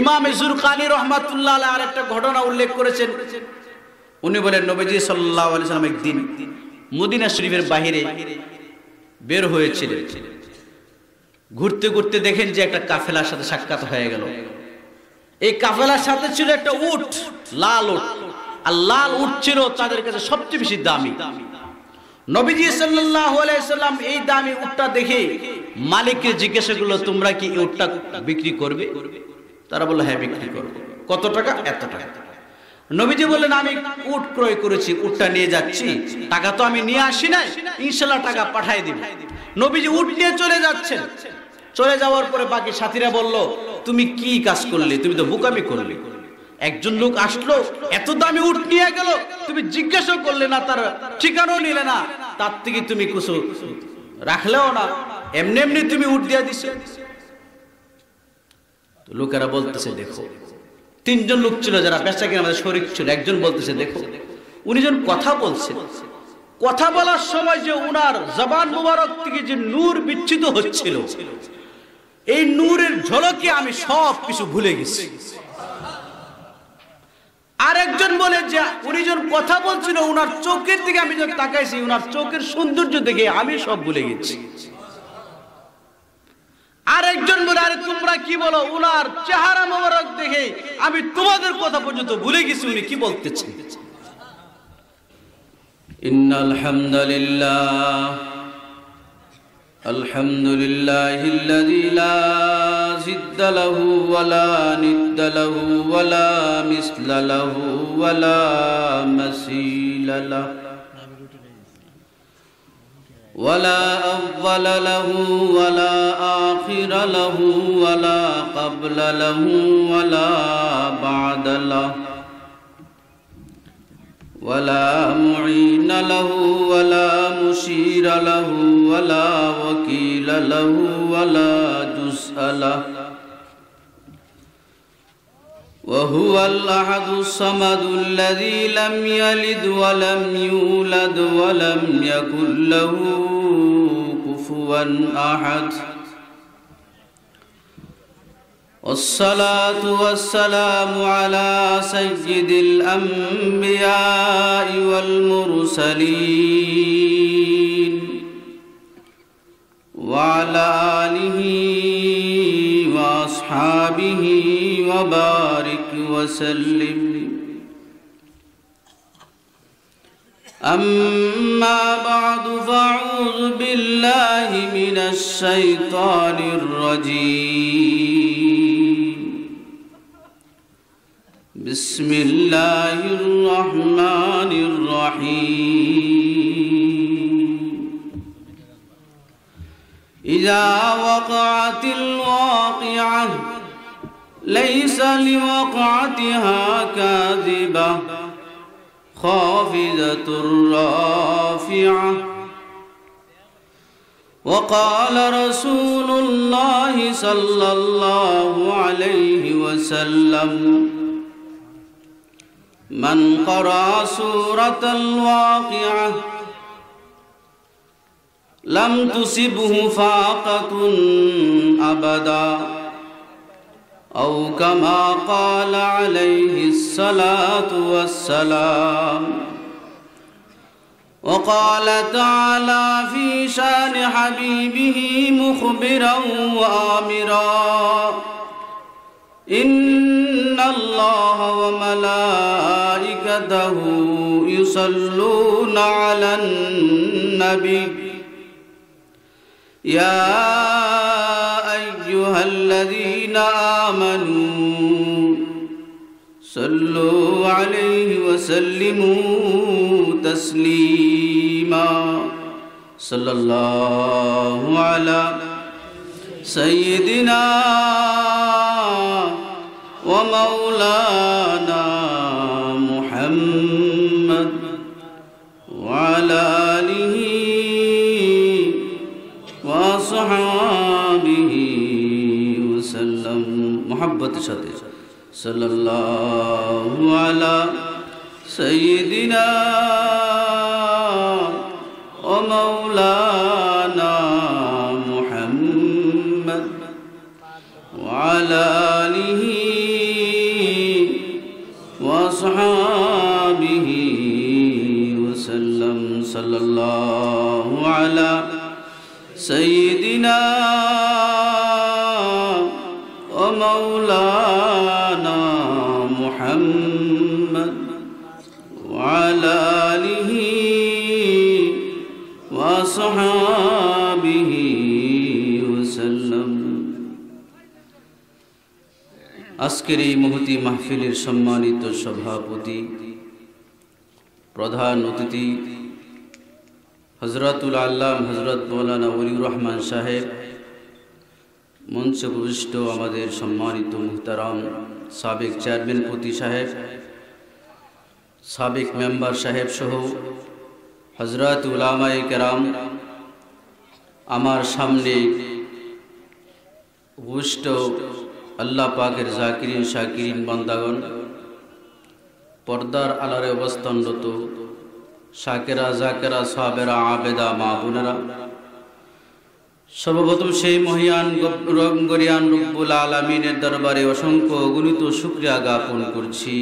ইমাম ইজুর রহমাতুল্লাহ আর একটা ঘটনা উল্লেখ করেছেন উনি বলেন নবীজি সাল্লাহ আলি সাল্লাম একদিন মদিনা শরীফের বাহিরে বের হয়েছিলেন ঘুরতে ঘুরতে দেখেন যে একটা কাফেলার সাথে সাক্ষাৎ হয়ে গেল এই কাফেলার সাথে ছিল একটা উট লাল উট আর লাল উট ছিল তাদের কাছে সবচেয়ে বেশি দামি নবীজি সাল্লাহ আলাইসাল্লাম এই দামি উটটা দেখে মালিককে জিজ্ঞাসা করলো তোমরা কি উটটা বিক্রি করবে তারা বললো হ্যাঁ বিক্রি করবো কত টাকা এত টাকা নবীজি বললেন আমি উট ক্রয় করেছি উটটা নিয়ে যাচ্ছি টাকা তো আমি নিয়ে আসি না ইনশাল্লাহ টাকা পাঠাই দিব নবীজি উট নিয়ে চলে যাচ্ছেন চলে যাওয়ার পরে বাকি সাথীরা বলল তুমি কি কাজ করলে তুমি তো বোকামি করলে একজন লোক আসলো এত দামি উট নিয়ে গেল তুমি জিজ্ঞাসা করলে না তার ঠিকানাও নিলে না তার থেকে তুমি কিছু রাখলেও না এমনি এমনি তুমি উট দিয়ে দিছো লোকেরা বলতেছে দেখো তিনজন লোক ছিল যারা পেশা কিনা আমাদের শরীর ছিল একজন বলতেছে দেখো উনি যখন কথা বলছে কথা বলার সময় যে উনার জবান মুবারক থেকে যে নূর বিচ্ছিত হচ্ছিল এই নূরের ঝলকে আমি সব কিছু ভুলে গেছি আরেকজন বলে যে উনি যখন কথা বলছিল উনার চোখের দিকে আমি যখন তাকাইছি উনার চোখের সৌন্দর্য দেখে আমি সব ভুলে গেছি আরেকজন বলে আরে তোমরা কি বলো উনার চেহারা মোবারক দেখে আমি তোমাদের কথা পর্যন্ত ভুলে গেছি উনি কি বলতেছেন إن الحمد لله الحمد لله الذي لا له ولا ند له ولا مثل له ولا مثيل له ولا ولا ولا ولا ولا ولا ولا ولا له له له له له له له آخر قبل بعد معين مشير وكيل جزء له وهو الأحد الصمد الذي لم يلد ولم يولد ولم يكن له كفوا أحد والصلاة والسلام على سيد الأنبياء والمرسلين وعلى آله وأصحابه وبارك وسلم أما بعد فاعوذ بالله من الشيطان الرجيم بسم الله الرحمن الرحيم إذا وقعت الواقعة ليس لوقعتها كاذبة خافضة رافعة وقال رسول الله صلى الله عليه وسلم من قرأ سورة الواقعة لم تصبه فاقة أبداً أو كما قال عليه الصلاة والسلام وقال تعالى في شان حبيبه مخبرا وآمرا إن الله وملائكته يصلون على النبي يا آمنوا صلوا عليه وسلموا تسليما صلى الله على سيدنا ومولانا محمد وعلى آله وصحابه محبت شاتي صلى الله على سيدنا ومولانا محمد وعلى آله وأصحابه وسلم صلى الله على প্রিয় মুহতী মাহফিলের সম্মানিত সভাপতি প্রধান অতিথি হযরত আল্লামা হযরত مولانا ওয়ালি রহমান সাহেব মনসববিষ্ঠ আমাদের সম্মানিত محترم সাবেক চেয়ারম্যান প্রতি সাহেব সাবেক মেম্বার সাহেব সহ হযরত উলামায়ে کرام আমার সামনে উষ্ট আল্লাহ পাকের জাকিরিন শাকিরিন বান্দাগণ পর্দার আলারে অবস্থানরত শাকেরা জাকেরা সাবেরা আবেদা মা বোনেরা সর্বপ্রথম সেই মহিয়ান রঙ্গরিয়ান রব্বুল আলমিনের দরবারে অসংখ্য অগণিত শুক্রিয়া জ্ঞাপন করছি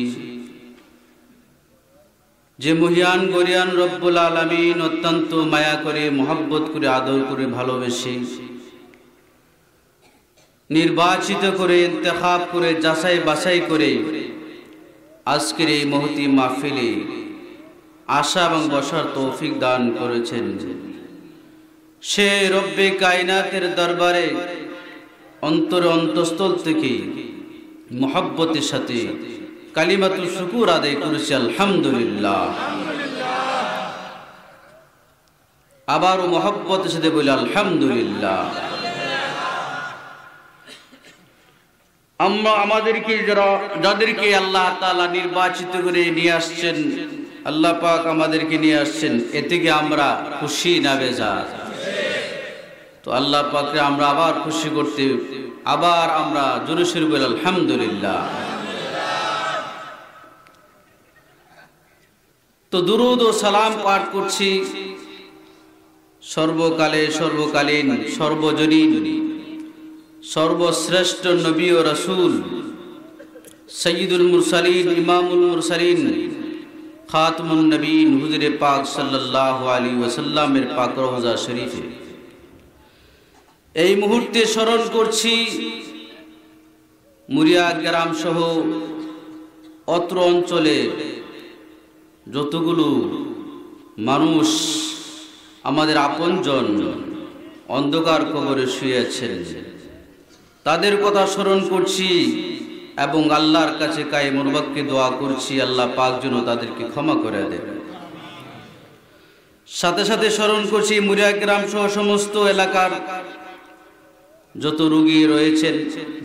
যে মহিয়ান গরিয়ান রব্বুল আলমিন অত্যন্ত মায়া করে মহাব্বত করে আদর করে ভালোবেসে নির্বাচিত করে ইন্তেখাব করে যাচাই বাছাই করে আজকের এই মহতি মাহফিলে আশা এবং বসার তৌফিক দান করেছেন সে রব্বে কায়নাতের দরবারে অন্তর অন্তঃস্থল থেকে মহব্বতের সাথে কালিমাতু শুকুর আদায় করেছে আলহামদুলিল্লাহ আবারও মহব্বতের সাথে বলে আলহামদুলিল্লাহ আমরা আমাদেরকে যারা যাদেরকে আল্লাহ তালা নির্বাচিত করে নিয়ে আসছেন আল্লাহ পাক আমাদেরকে নিয়ে আসছেন এ থেকে আমরা খুশি না বেজা তো আল্লাহ পাকে আমরা আবার খুশি করতে আবার আমরা জনসির বল আলহামদুলিল্লাহ তো দুরুদ ও সালাম পাঠ করছি সর্বকালে সর্বকালীন সর্বজনীন সর্বশ্রেষ্ঠ নবী ও রসুল সঈদুল মুরসালিন ইমামুল মুরসালিন খাতমুল নবীন হুজরে পাক সাল্লাহ আলী ওসাল্লামের পাক রহজা শরীফে এই মুহূর্তে স্মরণ করছি মুরিয়া গ্রাম সহ অত্র অঞ্চলে যতগুলো মানুষ আমাদের আপনজন অন্ধকার কবরে শুয়েছেন তাদের কথা স্মরণ করছি এবং আল্লাহর কাছে কায়ে মুরবাককে দোয়া করছি আল্লাহ পাক যেন তাদেরকে ক্ষমা করে দেবে সাথে সাথে স্মরণ করছি মুরিয়া গ্রাম সহ সমস্ত এলাকার যত রুগী রয়েছেন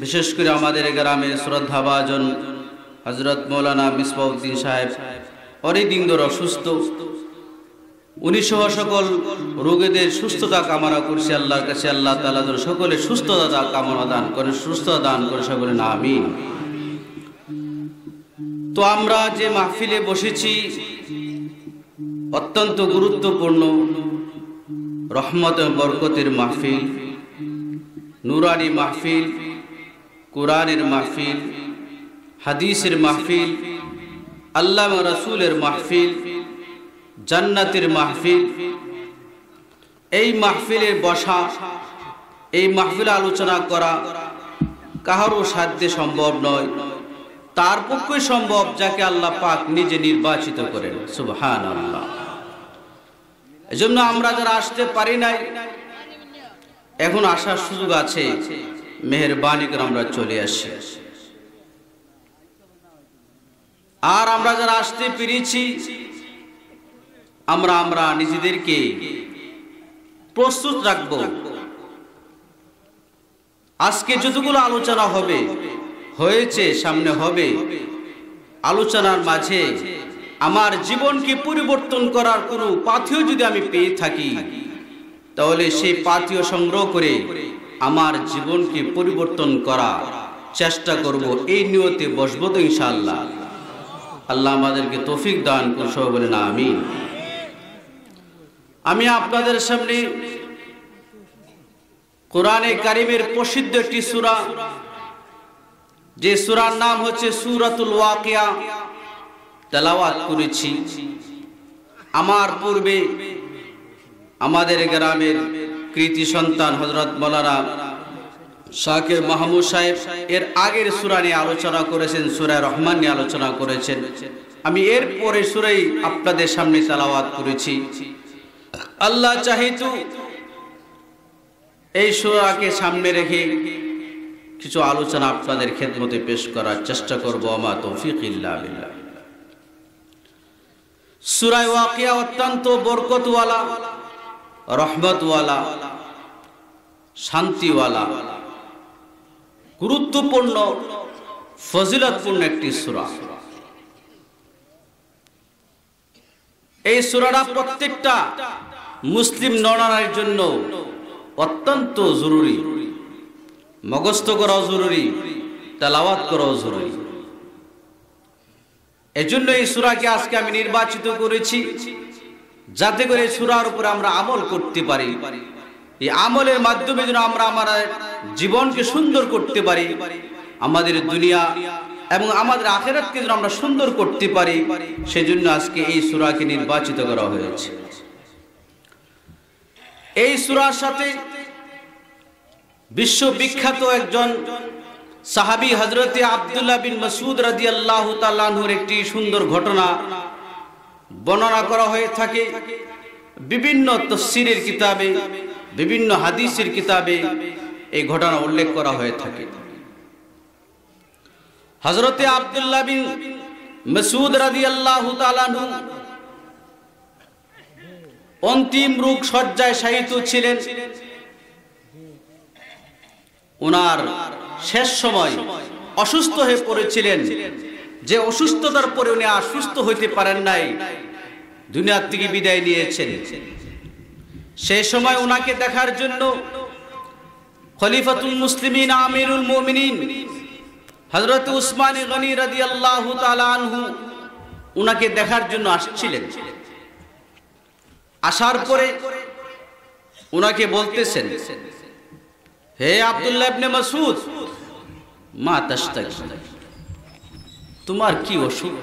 বিশেষ করে আমাদের গ্রামের শ্রদ্ধাভাজন হজরত মৌলানা মিসবাউদ্দিন সাহেব দিন ধরে অসুস্থ উনিশসহ সকল রোগীদের সুস্থতা কামনা করছি আল্লাহর কাছে আল্লাহ তালা সকলে সুস্থতা কামনা দান করে সুস্থতা দান করে সকলে না আমি তো আমরা যে মাহফিলে বসেছি অত্যন্ত গুরুত্বপূর্ণ রহমত বরকতের মাহফিল নুরানি মাহফিল কোরআনের মাহফিল হাদিসের মাহফিল আল্লাহ রসুলের মাহফিল জান্নাতের মাহফিল এই মাহফিলে বসা এই মাহফিলে আলোচনা করা কাহারও সাধ্যে সম্ভব নয় তার পক্ষে সম্ভব যাকে আল্লাহ পাক নিজে নির্বাচিত করেন সুবহান আল্লাহ এজন্য আমরা যারা আসতে পারি নাই এখন আসার সুযোগ আছে মেহরবানি করে আমরা চলে আসি আর আমরা যারা আসতে পেরেছি আমরা আমরা নিজেদেরকে প্রস্তুত রাখব আজকে যতগুলো আলোচনা হবে হয়েছে সামনে হবে আলোচনার মাঝে আমার জীবনকে পরিবর্তন করার কোনো পাথিও যদি আমি পেয়ে থাকি তাহলে সেই পাথিও সংগ্রহ করে আমার জীবনকে পরিবর্তন করা চেষ্টা করব এই নিয়তে বসবো তো ইনশাআল্লাহ আল্লাহ আমাদেরকে তৌফিক দান করুন সবাই বলেন আমিন আমি আপনাদের সামনে কোরআনে কারিমের প্রসিদ্ধ একটি সুরা যে সুরার নাম হচ্ছে সুরাতুল ওয়াকিয়া তেলাওয়াত করেছি আমার পূর্বে আমাদের গ্রামের কৃতি সন্তান হজরত মলারা শাকের মাহমুদ সাহেব এর আগের সুরা নিয়ে আলোচনা করেছেন সুরায় রহমান নিয়ে আলোচনা করেছেন আমি এর পরে সুরেই আপনাদের সামনে তেলাওয়াত করেছি আল্লাহ চাহিতু এই সোয়াকে সামনে রেখে কিছু আলোচনা আপনাদের খেদমতে পেশ করার চেষ্টা করবো আমা তৌফিক সুরায় ওয়াকিয়া অত্যন্ত বরকতওয়ালা রহমতওয়ালা শান্তিওয়ালা গুরুত্বপূর্ণ ফজিলতপূর্ণ একটি সুরা এই সুরাটা প্রত্যেকটা মুসলিম নরনারীর জন্য অত্যন্ত জরুরি মগস্ত করাও জরুরি তেলাওয়াত করাও জরুরি এজন্য এই সুরাকে আজকে আমি নির্বাচিত করেছি যাতে করে সুরার উপর আমরা আমল করতে পারি এই আমলের মাধ্যমে যেন আমরা আমার জীবনকে সুন্দর করতে পারি আমাদের দুনিয়া এবং আমাদের আখেরাতকে যেন আমরা সুন্দর করতে পারি সেজন্য আজকে এই সুরাকে নির্বাচিত করা হয়েছে এই সুরার সাথে বিশ্ববিখ্যাত একজন সাহাবি হজরতে আবদুল্লাহ বিন মসুদ রাজি আল্লাহ তালাহুর একটি সুন্দর ঘটনা বর্ণনা করা হয়ে থাকে বিভিন্ন তসিরের কিতাবে বিভিন্ন হাদিসের কিতাবে এই ঘটনা উল্লেখ করা হয়ে থাকে হজরতে আবদুল্লাহ বিন মসুদ রাজি আল্লাহ তালাহু অন্তিম রূপ শয্যায় শায়িত ছিলেন ওনার শেষ সময় অসুস্থ হয়ে পড়েছিলেন যে অসুস্থতার পরে উনি অসুস্থ হইতে পারেন নাই দুনিয়ার থেকে বিদায় নিয়েছেন সেই সময় ওনাকে দেখার জন্য খলিফাতুল মুসলিমিন আমিরুল মোমিনিন হজরত উসমান গনি রাজি আল্লাহ তালু ওনাকে দেখার জন্য আসছিলেন আসার পরে ওনাকে বলতেছেন হে আবদুল্লাহ ইবনে মা তাশতাকি তোমার কি অসুখ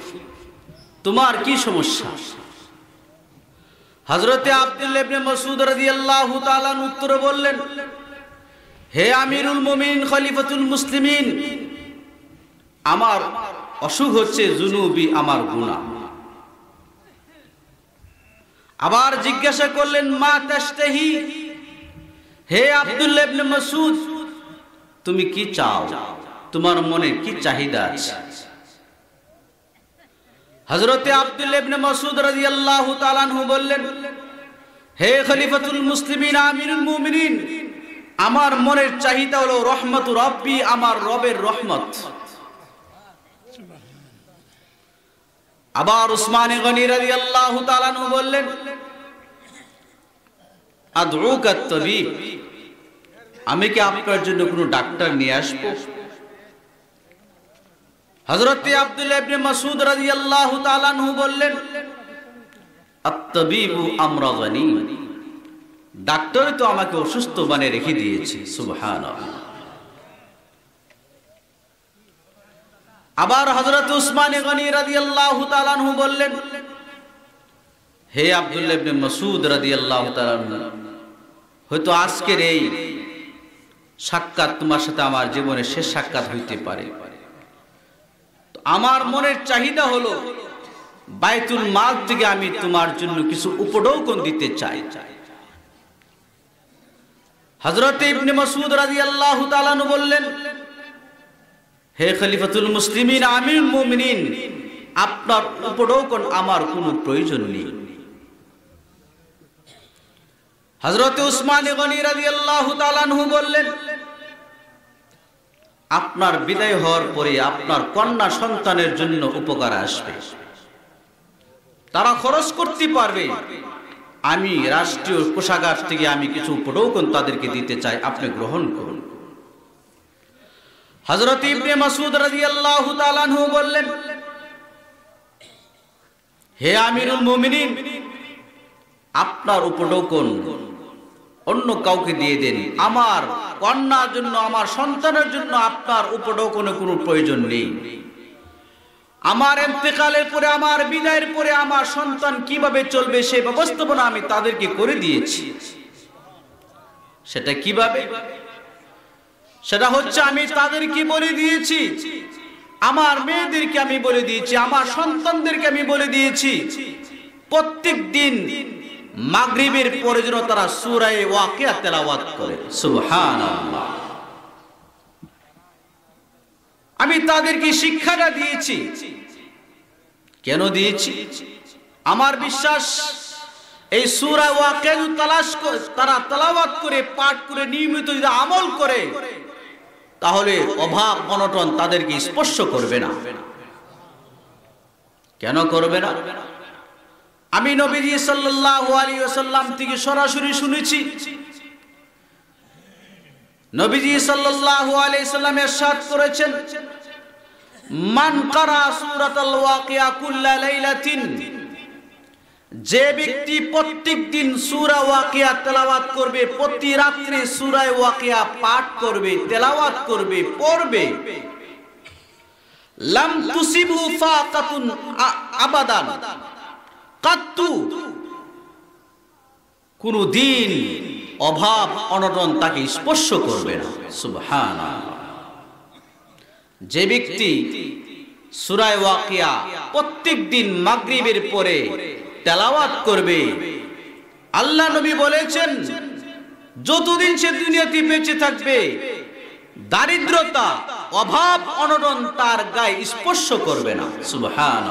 তোমার কি সমস্যা হযরতে আব্দুল্লাহ ইবনে মাসউদ রাদিয়াল্লাহু তাআলা উত্তরে বললেন হে আমিরুল মুমিন খলিফাতুল মুসলিমিন আমার অসুখ হচ্ছে জুনুবি আমার গুনাহ আবার জিজ্ঞাসা করলেন মা তাস্তেহি হে আব্দুল্লাহ মসুদ তুমি কি চাও তোমার মনে কি চাহিদা আছে হজরতে আব্দুল ইবনে মাসউদ রাদিয়াল্লাহু তাআলা আনহু বললেন হে খলিফাতুল মুসলিমিন আমিরুল মুমিনিন আমার মনের চাহিদা হলো রহমত রব্বি আমার রবের রহমত আবার উসমান গনি রাজি আল্লাহ তালানু বললেন আমি কি আপনার জন্য কোনো ডাক্তার নিয়ে আসবো হজরত আব্দুল ইবনে মাসুদ রাদিয়াল্লাহু তাআলা নু বললেন আত-তাবিবু আমরাদানি ডাক্তার তো আমাকে অসুস্থ বানিয়ে রেখে দিয়েছে সুবহানাল্লাহ আবার হজরত উসমান বললেন হে আবদুল্লাহ মসুদ রাজি আল্লাহ হয়তো আজকের এই সাক্ষাৎ তোমার সাথে আমার জীবনের শেষ সাক্ষাৎ হইতে পারে আমার মনের চাহিদা হলো বাইতুল মাল থেকে আমি তোমার জন্য কিছু উপঢৌকন দিতে চাই হজরত ইবনে মাসুদ রাজি আল্লাহ বললেন হে খলিফাতুল মুসলিমিন আমির মুমিনিন আপনার উপরোকন আমার কোনো প্রয়োজন নেই হজরত উসমান গনি রাজি আল্লাহ তালানহু বললেন আপনার বিদায় হওয়ার পরে আপনার কন্যা সন্তানের জন্য উপকার আসবে তারা খরচ করতে পারবে আমি রাষ্ট্রীয় কোষাগার থেকে আমি কিছু উপরোকন তাদেরকে দিতে চাই আপনি গ্রহণ করুন হজরত ইবনে মাসুদ রাজি আল্লাহ তালানহু বললেন হে আমিরুল মুমিনিন আপনার উপডৌকন অন্য কাউকে দিয়ে দেন আমার কন্যার জন্য আমার সন্তানের জন্য আপনার উপডৌকনে কোনো প্রয়োজন নেই আমার এতেকালের পরে আমার বিদায়ের পরে আমার সন্তান কিভাবে চলবে সে ব্যবস্থাপনা আমি তাদেরকে করে দিয়েছি সেটা কিভাবে সেটা হচ্ছে আমি তাদেরকে বলে দিয়েছি আমার মেয়েদেরকে আমি বলে দিয়েছি আমার সন্তানদেরকে আমি বলে দিয়েছি প্রত্যেক দিন মাগরিবের পরে যেন তারা সুরায় ওয়াকিয়া তেলাওয়াত করে সুহান আমি তাদেরকে শিক্ষাটা দিয়েছি কেন দিয়েছি আমার বিশ্বাস এই সুরা ওয়াকে তালাশ তারা তালাওয়াত করে পাঠ করে নিয়মিত যদি আমল করে তাহলে অভাব অনটন তাদেরকে স্পর্শ করবে না কেন করবে না আমি নবীজি সাল্লাম থেকে সরাসরি শুনেছি নবীজি সাল্লাল্লাহু আলাইহি সাল্লাম করেছেন মান কারা সূরাতুল যে ব্যক্তি প্রত্যেক দিন সুরা ওয়াকিয়া তেলাওয়াত করবে প্রতি রাত্রে সুরায় ওয়াকিয়া পাঠ করবে তেলাওয়াত করবে পড়বে লাম তুসিবু ফাকাতুন আবাদান কাত্তু কোন দিন অভাব অনটন তাকে স্পর্শ করবে না সুবহানাল্লাহ যে ব্যক্তি সুরায় ওয়াকিয়া প্রত্যেক দিন মাগরিবের পরে তেলাওয়াত করবে আল্লাহ নবী বলেছেন যতদিন সে দুনিয়াতে বেঁচে থাকবে দারিদ্রতা অভাব অনটন তার গায়ে স্পর্শ করবে না সুবহান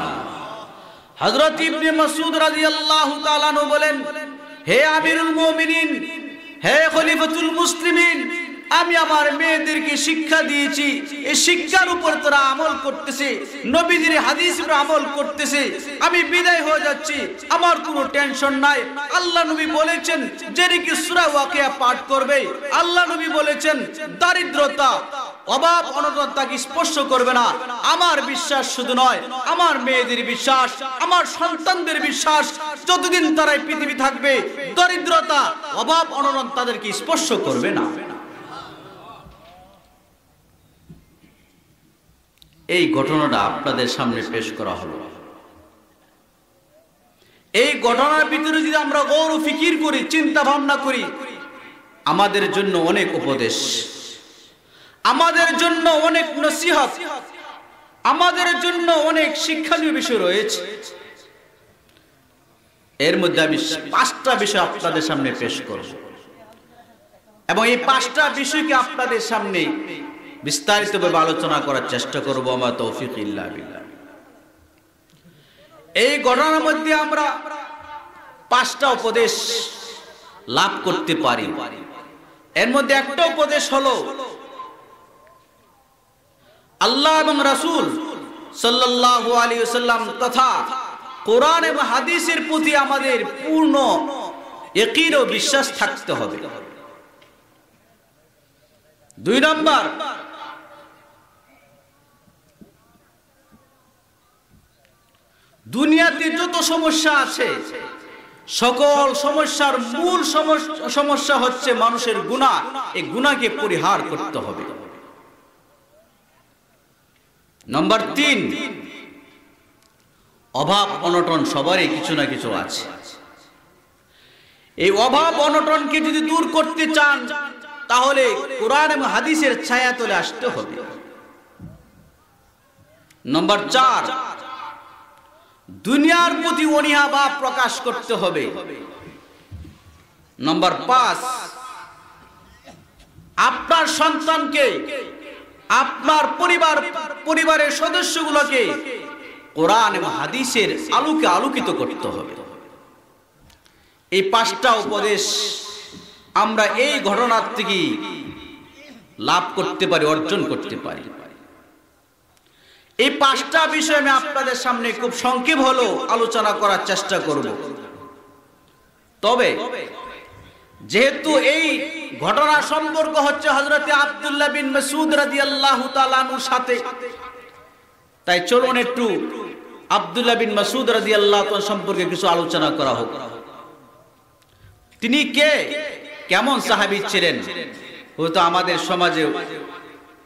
হযরত ইবনে মাসউদ রাদিয়াল্লাহু তাআলা বলেন হে আমিরুল মুমিনিন হে খলিফাতুল মুসলিমিন আমি আমার মেয়েদেরকে শিক্ষা দিয়েছি এই শিক্ষার উপর তোরা আমল করতেছে নবীদের হাদিস আমল করতেছে আমি বিদায় হয়ে যাচ্ছি আমার কোনো টেনশন নাই আল্লাহ নবী বলেছেন যে নাকি সুরা ওয়াকিয়া পাঠ করবে আল্লাহ নবী বলেছেন দারিদ্রতা অভাব অনটন তাকে স্পর্শ করবে না আমার বিশ্বাস শুধু নয় আমার মেয়েদের বিশ্বাস আমার সন্তানদের বিশ্বাস যতদিন তারা পৃথিবী থাকবে দরিদ্রতা অভাব অনটন তাদেরকে স্পর্শ করবে না এই ঘটনাটা আপনাদের সামনে পেশ করা হলো এই ঘটনার ভিতরে যদি আমরা গৌর ফিকির করি চিন্তা ভাবনা করি আমাদের জন্য অনেক উপদেশ আমাদের জন্য অনেক নসিহত আমাদের জন্য অনেক শিক্ষণীয় বিষয় রয়েছে এর মধ্যে আমি পাঁচটা বিষয় আপনাদের সামনে পেশ করব এবং এই পাঁচটা বিষয়কে আপনাদের সামনে বিস্তারিতভাবে আলোচনা করার চেষ্টা করবো আমার তৌফিক এই ঘটনার মধ্যে আমরা পাঁচটা উপদেশ লাভ করতে পারি এর মধ্যে একটা উপদেশ হলো আল্লাহ এবং রাসুল সাল্লাল্লাহু আলাইহি ওয়াসাল্লাম তথা কোরআন এবং হাদিসের প্রতি আমাদের পূর্ণ একির বিশ্বাস থাকতে হবে দুই নম্বর দুনিয়াতে যত সমস্যা আছে সকল সমস্যার মূল সমস্যা হচ্ছে মানুষের গুণা এই গুণাকে পরিহার করতে হবে নম্বর তিন অভাব অনটন সবারই কিছু না কিছু আছে এই অভাব অনটনকে যদি দূর করতে চান তাহলে কোরআন এবং হাদিসের ছায়া তলে আসতে হবে নম্বর চার দুনিয়ার প্রতি অনীহা বা প্রকাশ করতে হবে নম্বর পাঁচ আপনার সন্তানকে আপনার পরিবার পরিবারের সদস্যগুলোকে কোরআন এবং হাদিসের আলোকে আলোকিত করতে হবে এই পাঁচটা উপদেশ আমরা এই ঘটনার থেকে লাভ করতে পারি অর্জন করতে পারি এই পাঁচটা বিষয় আমি আপনাদের সামনে খুব সংক্ষেপ হলেও আলোচনা করার চেষ্টা করব তবে যেহেতু এই ঘটনা সম্পর্ক হচ্ছে হজরতে আবদুল্লাহ বিন মসুদ রাজি আল্লাহ সাথে তাই চলুন একটু আবদুল্লাহ বিন মসুদ রাজি আল্লাহ সম্পর্কে কিছু আলোচনা করা হোক তিনি কে কেমন সাহাবি ছিলেন হয়তো আমাদের সমাজে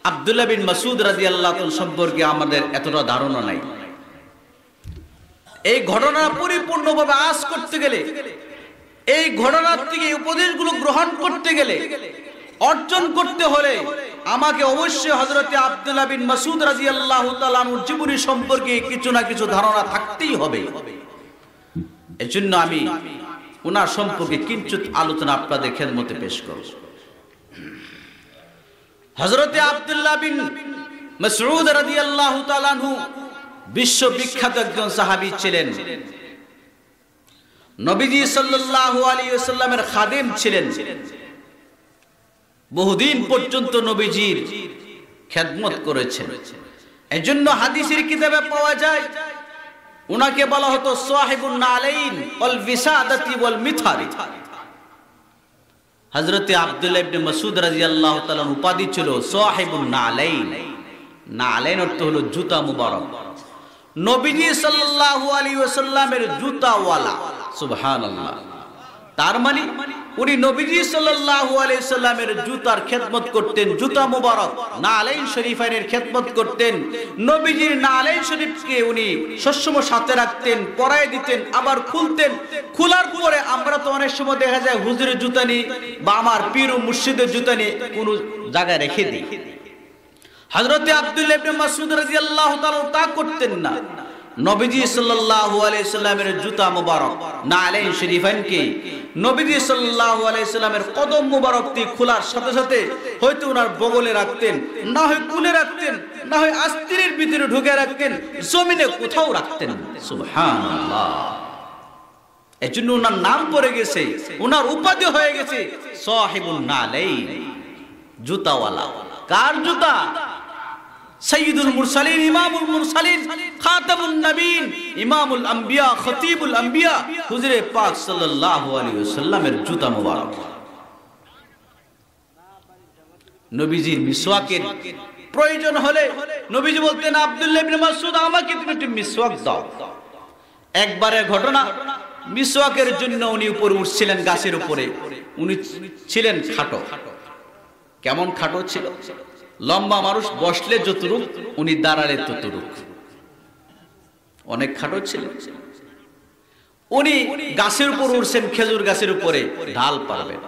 আবদুল্লা বিন মাসুদ রাজি আল্লাহ সম্পর্কে আমাদের এতটা ধারণা নাই এই ঘটনা পরিপূর্ণভাবে আজ করতে গেলে এই ঘটনার থেকে উপদেশগুলো গ্রহণ করতে গেলে অর্জন করতে হলে আমাকে অবশ্যই হজরতে আবদুল্লা বিন মাসুদ রাজি আল্লাহ জীবনী সম্পর্কে কিছু না কিছু ধারণা থাকতেই হবে এজন্য আমি ওনার সম্পর্কে কিঞ্চিত আলোচনা আপনাদের খেদমতে পেশ করছি হজরতে আবদুল্লাহ বিন মসরুদ রাজি আল্লাহ তালানহু বিশ্ববিখ্যাত একজন সাহাবি ছিলেন নবীজি সাল্লাহ আলী সাল্লামের খাদেম ছিলেন বহুদিন পর্যন্ত নবীজির খেদমত করেছে এই জন্য হাদিসের কিতাবে পাওয়া যায় উনাকে বলা হতো সোহেবুল নালাইন অল বিসাদাতি বল মিথারি হজরতে আবদুল্লাহ ইবনে মাসুদ রাদিয়াল্লাহু তাআলার উপাধি ছিল সাহেবুন নালাইন নালাইন অর্থ হলো জুতা মুবারক নবীজি সাল্লাল্লাহু আলাইহি ওয়াসাল্লামের জুতাওয়ালা সুবহানাল্লাহ তার মানে উনি নবীজি সাল্লাল্লাহু আলাইহি সাল্লামের জুতার খেদমত করতেন জুতা মুবারক নালাইন শরীফের খেদমত করতেন নবীজির নালাইন শরীফকে উনি সবসময় সাথে রাখতেন পরায় দিতেন আবার খুলতেন খোলার পরে আমরা তো অনেক সময় দেখা যায় হুজুরের জুতা নিই বা আমার পীর ও মুর্শিদের জুতা নিয়ে কোন জায়গায় রেখে দিই হযরতে আব্দুল্লাহ ইবনে মাসউদ রাদিয়াল্লাহু তাআলা তা করতেন না নবীজি সাল্লাল্লাহু আলাইহি সাল্লামের জুতা মুবারক নালেন শরীফানকে নবীজি সাল্লাল্লাহু আলাইহি সাল্লামের কদম মুবারকটি খোলার সাথে সাথে হয়তো ওনার বগলে রাখতেন না হয় কুলে রাখতেন না হয় আস্তিরের ভিতরে ঢুকে রাখতেন জমিনে কোথাও রাখতেন সুবহানাল্লাহ এই জন্য ওনার নাম পড়ে গেছে ওনার উপাধি হয়ে গেছে সাহিবুন নালেন জুতাওয়ালা কার জুতা সাইয়দুল মুরসালিন ইমামুল মুরসালিন খাতামুন নবীন ইমামুল আম্বিয়া খতিবুল আম্বিয়া হুজুরে পাক সাল্লাল্লাহু আলাইহি ওয়াসাল্লামের জুতা মোবারক নবীজির মিসওয়াকের প্রয়োজন হলে নবীজি বলতেন আব্দুল্লাহ ইবনে মাসউদ আমাকে তুমি একটু মিসওয়াক দাও একবারে ঘটনা মিসওয়াকের জন্য উনি উপরে উঠছিলেন গাছের উপরে উনি ছিলেন খাটো কেমন খাটো ছিল লম্বা মানুষ বসলে যতটুক উনি দাঁড়ালে ততটুক অনেক খাটো ছিল উনি গাছের উপর উঠছেন খেজুর গাছের উপরে ঢাল পারবেন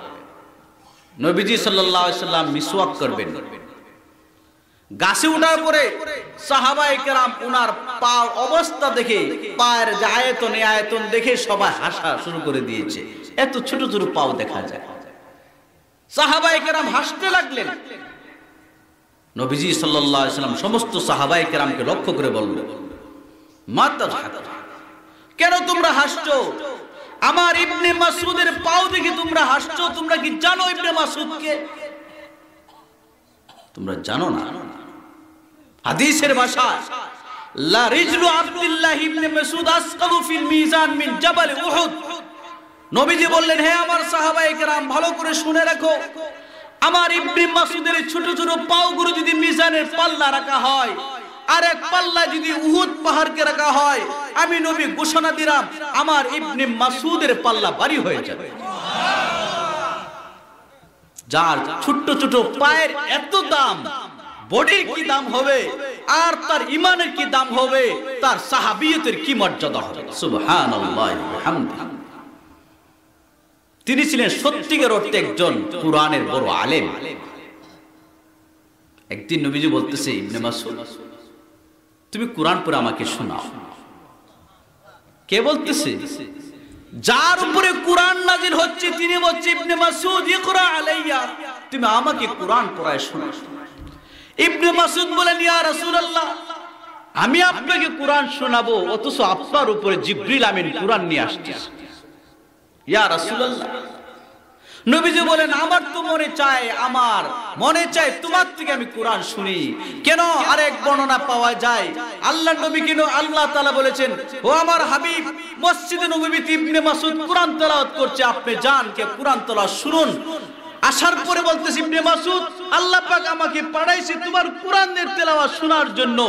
নবীজি সাল্লাম মিসওয়াক করবেন গাছে উঠার পরে সাহাবাহাম উনার পা অবস্থা দেখে পায়ের যে আয়তন আয়তন দেখে সবাই হাসা শুরু করে দিয়েছে এত ছোট ছোট পাও দেখা যায় সাহাবাহাম হাসতে লাগলেন নবীজি সাল্লাহ সাল্লাম সমস্ত সাহাবাই কেরামকে লক্ষ্য করে বলবে কেন তোমরা হাসছ আমার ইবনে মাসুদের পাও দেখে তোমরা হাসছ তোমরা কি জানো ইবনে মাসুদকে তোমরা জানো না হাদিসের ভাষা লা রিজলু আব্দুল্লাহ ইবনে মাসুদ আসকালু ফিল মিজান মিন জাবাল উহুদ নবীজি বললেন হে আমার সাহাবায়ে কেরাম ভালো করে শুনে রাখো আমার ইবনে মাসুদের ছোট ছোট পাওগুলো যদি মিজানের পাল্লা রাখা হয় আর এক পাল্লা যদি উহুদ পাহাড়কে রাখা হয় আমি নবী ঘোষণা দিলাম আমার ইবনে মাসুদের পাল্লা বাড়ি হয়ে যাবে যার ছোট ছোট পায়ের এত দাম বডির কি দাম হবে আর তার ইমানের কি দাম হবে তার সাহাবিয়তের কি মর্যাদা হবে সুবহানাল্লাহ আলহামদুলিল্লাহ তিনি ছিলেন সত্যিকার অর্থে একজন কোরআনের বড় আলেম একদিন নবীজি বলতেছে ইবনে মাসুদ তুমি কোরআন পড়ে আমাকে শোনাও কে বলতেছে যার উপরে কোরআন নাজির হচ্ছে তিনি বলছে ইবনে মাসুদ ইকরা আলাইয়া তুমি আমাকে কোরআন পড়ায় শোনাও ইবনে মাসুদ বলেন ইয়া রাসূলুল্লাহ আমি আপনাকে কোরআন শোনাবো অথচ আপনার উপরে জিব্রিল আমিন কোরআন নিয়ে আসছে বলেন আমার তো মনে চায় আমার মনে চায় তোমার থেকে আমি কোরআন শুনি কেন আরেক বর্ণনা পাওয়া যায় আল্লাহ নবী বলেছেন ও আমার করছে আপনি যান কে কোরআন তোলা শুনুন আসার পরে বলতেছি ইবনে মাসুদ আল্লাহ পাক আমাকে পাঠাইছে তোমার কোরআনের তেলাওয়াত শোনার জন্য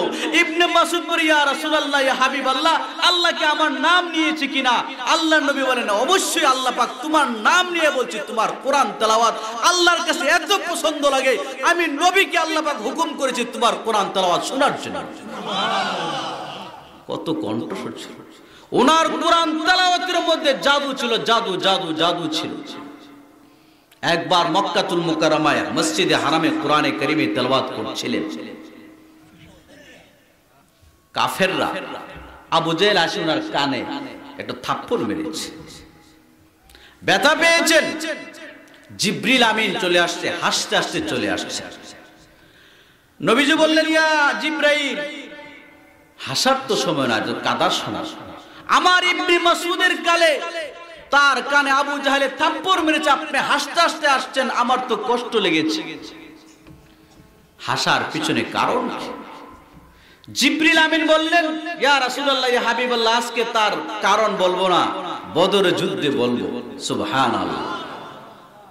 ইবনে মাসুদ বলি ইয়া রাসূলুল্লাহ ইয়া হাবিবাল্লাহ আল্লাহ কি আমার নাম নিয়েছে কিনা আল্লাহ নবী বলেন অবশ্যই আল্লাহ পাক তোমার নাম নিয়ে বলছে তোমার কোরআন তেলাওয়াত আল্লাহর কাছে এত পছন্দ লাগে আমি নবীকে আল্লাহ পাক হুকুম করেছি তোমার কোরআন তেলাওয়াত শোনার জন্য কত কণ্ঠস্বর ছিল ওনার কোরআন তেলাওয়াতের মধ্যে জাদু ছিল জাদু জাদু জাদু ছিল একবার মক্কাতুল মুকারামায় মসজিদে হারামে কোরআনে করিমে তেলবাদ করছিলেন কাফেররা আবু জেল আসে ওনার কানে একটা থাপ্পর মেরেছে ব্যথা পেয়েছেন জিব্রিল আমিন চলে আসছে হাসতে হাসতে চলে আসছে নবীজি বললেন ইয়া জিব্রাইল হাসার তো সময় না কাদার সময় আমার ইবনে মাসুদের কালে তার কানে আবু জাহেলে থাপ্পড় মেরেছে আপনি হাসতে হাসতে আসছেন আমার তো কষ্ট লেগেছে হাসার পিছনে কারণ জিব্রিল আমিন বললেন ইয়া রাসূলুল্লাহ ইয়া আজকে তার কারণ বলবো না বদর যুদ্ধে বলবো সুবহানাল্লাহ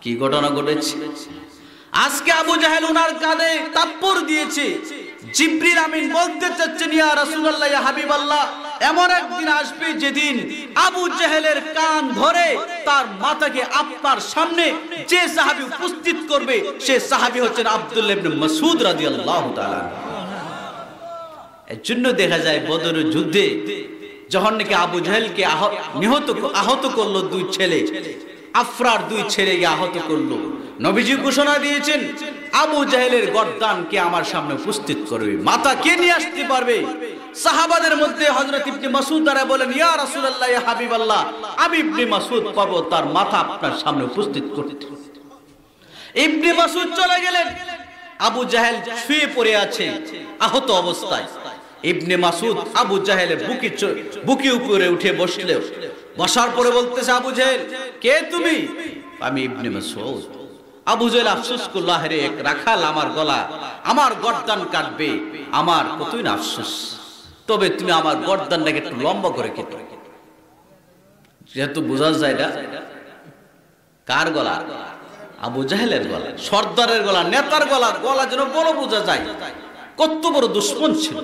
কি ঘটনা ঘটেছে আজকে আবু জাহেল উনার কাঁধে তাপ্পর দিয়েছে জিব্রিল আমিন বলতে চাচ্ছেন ইয়া রাসূলুল্লাহ ইয়া হাবিবাল্লাহ এমন একদিন আসবে যেদিন আবু জেহেলের কান ধরে তার মাতাকে আপনার সামনে যে সাহাবি উপস্থিত করবে সে সাহাবি হচ্ছেন আব্দুল্লাহ মসুদ রাজি রাদিয়াল্লাহু এর জন্য দেখা যায় বদর যুদ্ধে যখন নাকি আবু জাহেলকে নিহত আহত করলো দুই ছেলে আফরার দুই ছেলেকে আহত করলো নবীজি ঘোষণা দিয়েছেন আবু জাহেলের গরদানকে আমার সামনে উপস্থিত করবে মাথা কে নিয়ে আসতে পারবে সাহাবাদের মধ্যে হজরত ইবনে মাসুদ দ্বারা বলেন ইয়া রাসূলুল্লাহ ইয়া হাবিবাল্লাহ আমি ইবনে মাসুদ পাব তার মাথা আপনার সামনে উপস্থিত করতে ইবনে মাসুদ চলে গেলেন আবু জাহেল শুয়ে পড়ে আছে আহত অবস্থায় ইবনে মাসুদ আবু জাহেলের বুকি বুকি উপরে উঠে বসলেও বসার পরে বলতেছে আবু জাহেল কে তুমি আমি ইবনে মাসুদ আবু জাহেল আফসোস করল আরে এক রাখাল আমার গলা আমার গর্দান কাটবে আমার কতই না আফসোস তবে তুমি আমার গর্দানটাকে একটু লম্বা করে কেটে যেহেতু বোঝা যায় না কার গলা আবু জাহেলের গলা সর্দারের গলা নেতার গলা গলা যেন বড় বোঝা যায় কত বড় দুশ্মন ছিল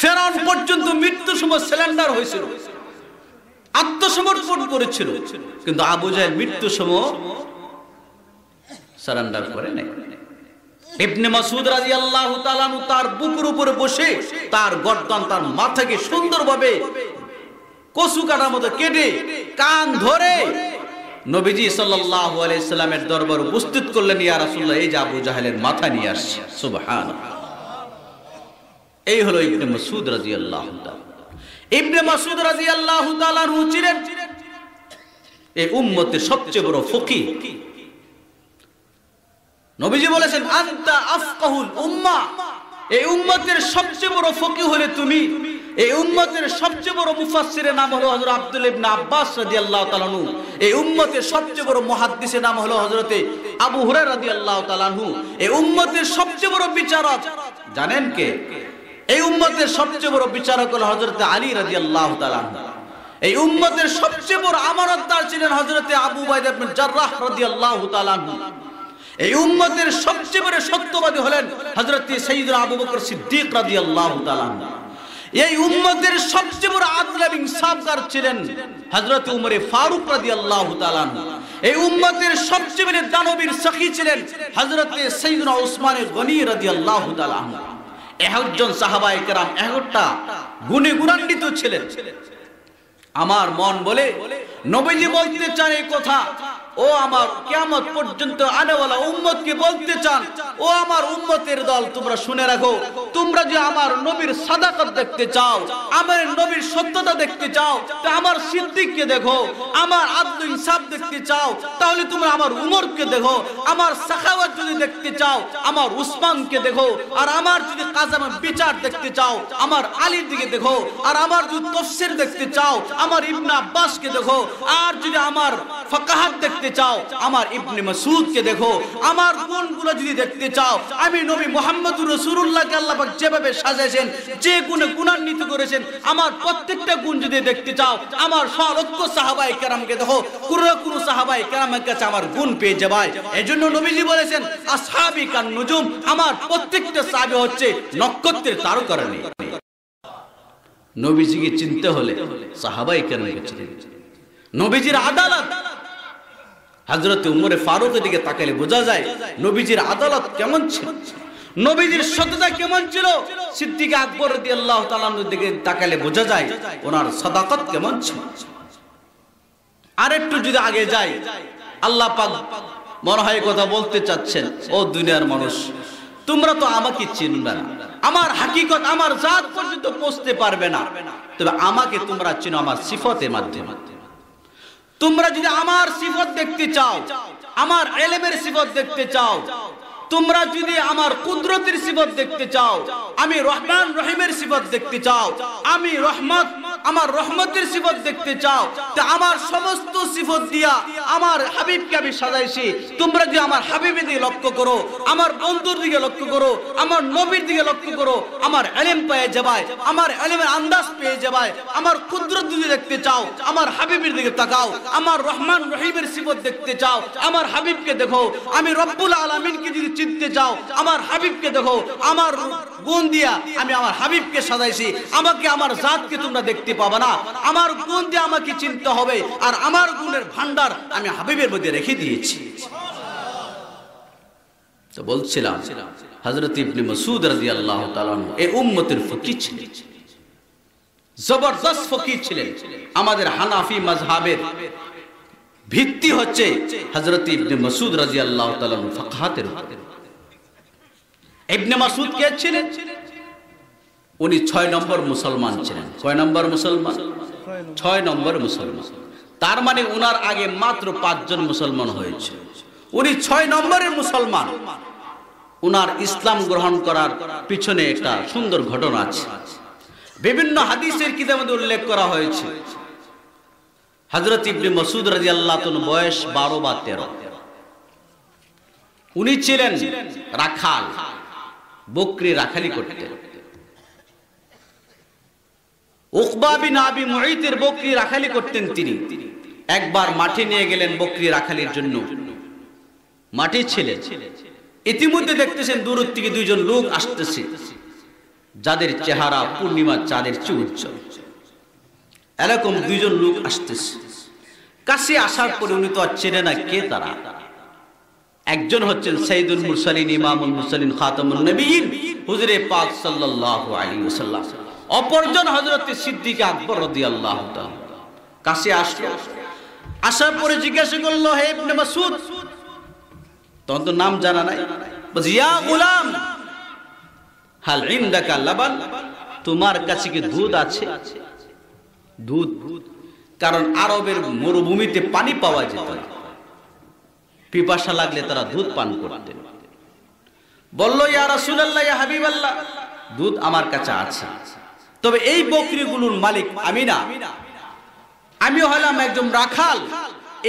ফেরাউন পর্যন্ত মৃত্যু সময় সিলিন্ডার হয়েছিল আত্মসমর্পণ করেছিল কিন্তু আবু জাহেল মৃত্যু সময় সারেন্ডার করে নাই ইবনে মাসুদ তার বুকের উপরে বসে তার গর্দন তার মাথাকে সুন্দরভাবে কচু কাটার মতো কেটে কান ধরে নবীজি সাল্লাল্লাহু আলাইহি দরবার উপস্থিত করলেন ইয়া এই যে আবু জাহেলের মাথা নিয়ে আসছে সুবহানাল্লাহ এই হলো ইবনে মাসুদ রাদিয়াল্লাহু তাআলা ইবনে মাসুদ রাদিয়াল্লাহু তাআলা চিরেন এই উম্মতের সবচেয়ে বড় ফকি নবীজি বলেছেন আনতা আফকাহুল উম্মাহ এই উম্মতের সবচেয়ে বড় ফকি হলে তুমি এই উম্মতের সবচেয়ে বড় মুফাসসিরের নাম হলো হযরত আব্দুল ইবনে আব্বাস রাদিয়াল্লাহু তাআলা নু এই উম্মতের সবচেয়ে বড় মুহাদ্দিসের নাম হলো হযরত আবু হুরায়রা রাদিয়াল্লাহু তাআলা নু এই উম্মতের সবচেয়ে বড় বিচারক জানেন কে এই উম্মতের সবচেয়ে বড় বিচারক হল হজরত আলী রাজি আল্লাহ এই উম্মতের সবচেয়ে বড় আমানতদার ছিলেন হজরত আবু বাইদি আল্লাহ এই উম্মতের সবচেয়ে বড় সত্যবাদী হলেন হজরত সঈদুল আবু বকর সিদ্দিক রাজি আল্লাহ এই উম্মতের সবচেয়ে বড় আদল এবং ইনসাফদার ছিলেন হযরত উমরে ফারুক রাদিয়াল্লাহু তাআলা এই উম্মতের সবচেয়ে বড় দানবীর সখী ছিলেন হযরত সাইয়েদনা উসমান গনি রাদিয়াল্লাহু তাআলা একজন সাহাবাই কেরাম একটা গুণে গুণান্বিত ছিলেন আমার মন বলে নবীজি বলতে চান এই কথা ও আমার কেমন পর্যন্ত আনেওয়ালা উম্মত কে বলতে চান ও আমার উম্মতের দল তোমরা শুনে রাখো তোমরা যে আমার নবীর সাদাকত দেখতে চাও আমার নবীর সত্যতা দেখতে চাও তা আমার সিদ্দিককে দেখো আমার আব্দ ইনসাফ দেখতে চাও তাহলে তোমরা আমার কে দেখো আমার সাখাওয়াত যদি দেখতে চাও আমার উসমানকে দেখো আর আমার যদি কাজাম বিচার দেখতে চাও আমার আলীর দিকে দেখো আর আমার যদি তফসির দেখতে চাও আমার আব্বাস কে দেখো আর যদি আমার ফাকাহাত দেখতে দেখতে চাও আমার ইবনে মাসুদকে দেখো আমার গুণগুলো যদি দেখতে চাও আমি নবী মোহাম্মদ রসুল্লাহকে আল্লাহ যেভাবে সাজাইছেন যে গুণে গুণান্বিত করেছেন আমার প্রত্যেকটা গুণ যদি দেখতে চাও আমার সরক্ষ সাহাবাই কেরামকে দেখো কেরামের কাছে আমার গুণ পেয়ে এজন্য নবীজি বলেছেন নুজুম আমার প্রত্যেকটা হচ্ছে নক্ষত্রের তারকারণী নবীজিকে চিনতে হলে সাহাবাই কেন নবীজির আদালত হাজরতে উমরে ফারুকের দিকে তাকালে বোঝা যায় নবীজির আদালত কেমন ছিল নবীজির সততা কেমন ছিল সিদ্দিক আকবর আল্লাহ তালামের দিকে তাকালে বোঝা যায় ওনার সদাকত কেমন ছিল আর একটু যদি আগে যাই আল্লাহ পাক মনে হয় কথা বলতে চাচ্ছেন ও দুনিয়ার মানুষ তোমরা তো আমাকে চিনবে না আমার হাকিকত আমার জাত পর্যন্ত পৌঁছতে পারবে না তবে আমাকে তোমরা চিনো আমার সিফতের মাধ্যমে তোমরা যদি আমার সিফত দেখতে চাও আমার এলেমের সিফত দেখতে চাও তোমরা যদি আমার কুদরতির সিফত দেখতে চাও আমি রহমান রহিমের সিফত দেখতে চাও আমি রহমত আমার রহমতের সিফত দেখতে চাও তা আমার সমস্ত সিফত দিয়া আমার হাবিবকে আমি সাজাইছি তোমরা যদি আমার হাবিবের দিকে লক্ষ্য করো আমার বন্ধুর দিকে লক্ষ্য করো আমার নবীর দিকে লক্ষ্য করো আমার এলেম পেয়ে যাবায় আমার এলেমের আন্দাজ পেয়ে যাবায় আমার কুদরত যদি দেখতে চাও আমার হাবিবের দিকে তাকাও আমার রহমান রহিমের সিফত দেখতে চাও আমার হাবিবকে দেখো আমি রব্বুল আলমিনকে যদি চিনতে চাও আমার হাবিবকে দেখো আমার গুণ দিয়া আমি আমার হাবিবকে সাজাইছি আমাকে আমার জাতকে তোমরা দেখতে পাবা না আমার গুণ দিয়ে আমাকে চিনতে হবে আর আমার গুণের ভান্ডার আমি হাবিবের মধ্যে রেখে দিয়েছি তো বলছিলাম হজরত ইবনে মাসুদ রাদিয়াল্লাহু তাআলা এই উম্মতের ফকির ছিলেন জবরদস্ত ফকির ছিলেন আমাদের হানাফি মাজহাবের ভিত্তি হচ্ছে হজরত ইবনে মাসুদ রাজি আল্লাহ তালাম উপর ইবনে মাসুদ কে ছিলেন উনি ছয় নম্বর মুসলমান ছিলেন কয় নম্বর মুসলমান ছয় নম্বর মুসলমান তার মানে উনার আগে মাত্র পাঁচজন মুসলমান হয়েছে উনি ছয় নম্বরের মুসলমান উনার ইসলাম গ্রহণ করার পিছনে একটা সুন্দর ঘটনা আছে বিভিন্ন হাদিসের মধ্যে উল্লেখ করা হয়েছে হজরত ইবনে মসুদ রাজি আল্লাহ বয়স বারো বা তেরো উনি ছিলেন রাখাল বকরি রাখালি করতেন আবি বকরি রাখালি করতেন তিনি একবার নিয়ে গেলেন বকরি রাখালির জন্য ছেলে ইতিমধ্যে দেখতেছেন দূর থেকে দুইজন লোক আসতেছে যাদের চেহারা পূর্ণিমা চাঁদের চেয়ে উজ্জ্বল এরকম দুইজন লোক আসতেছে কাছে আসার পরে উনি তো আর চেনে না কে তারা একজন হচ্ছেন সঈদুল মুরসালিন ইমামুল মুসালিন খাতামুল নবীন হুজরে পাক সাল্লাল্লাহু আলাইহি ওয়াসাল্লাম অপরজন হযরত সিদ্দিক আকবর রাদিয়াল্লাহু তাআলা কাছে আসলো আসার পরে জিজ্ঞাসা করলো হে ইবনে মাসউদ তখন তো নাম জানা নাই বলছে ইয়া গোলাম হাল ইন্দাকা লাবান তোমার কাছে কি দুধ আছে দুধ কারণ আরবের মরুভূমিতে পানি পাওয়া যেত না পিপাসা লাগলে তারা দুধ পান করতেন বলল ইয়া রাসূলুল্লাহ ইয়া হাবিবাল্লাহ দুধ আমার কাছে আছে তবে এই বকরিগুলোর মালিক আমি না আমি হলাম একজন রাখাল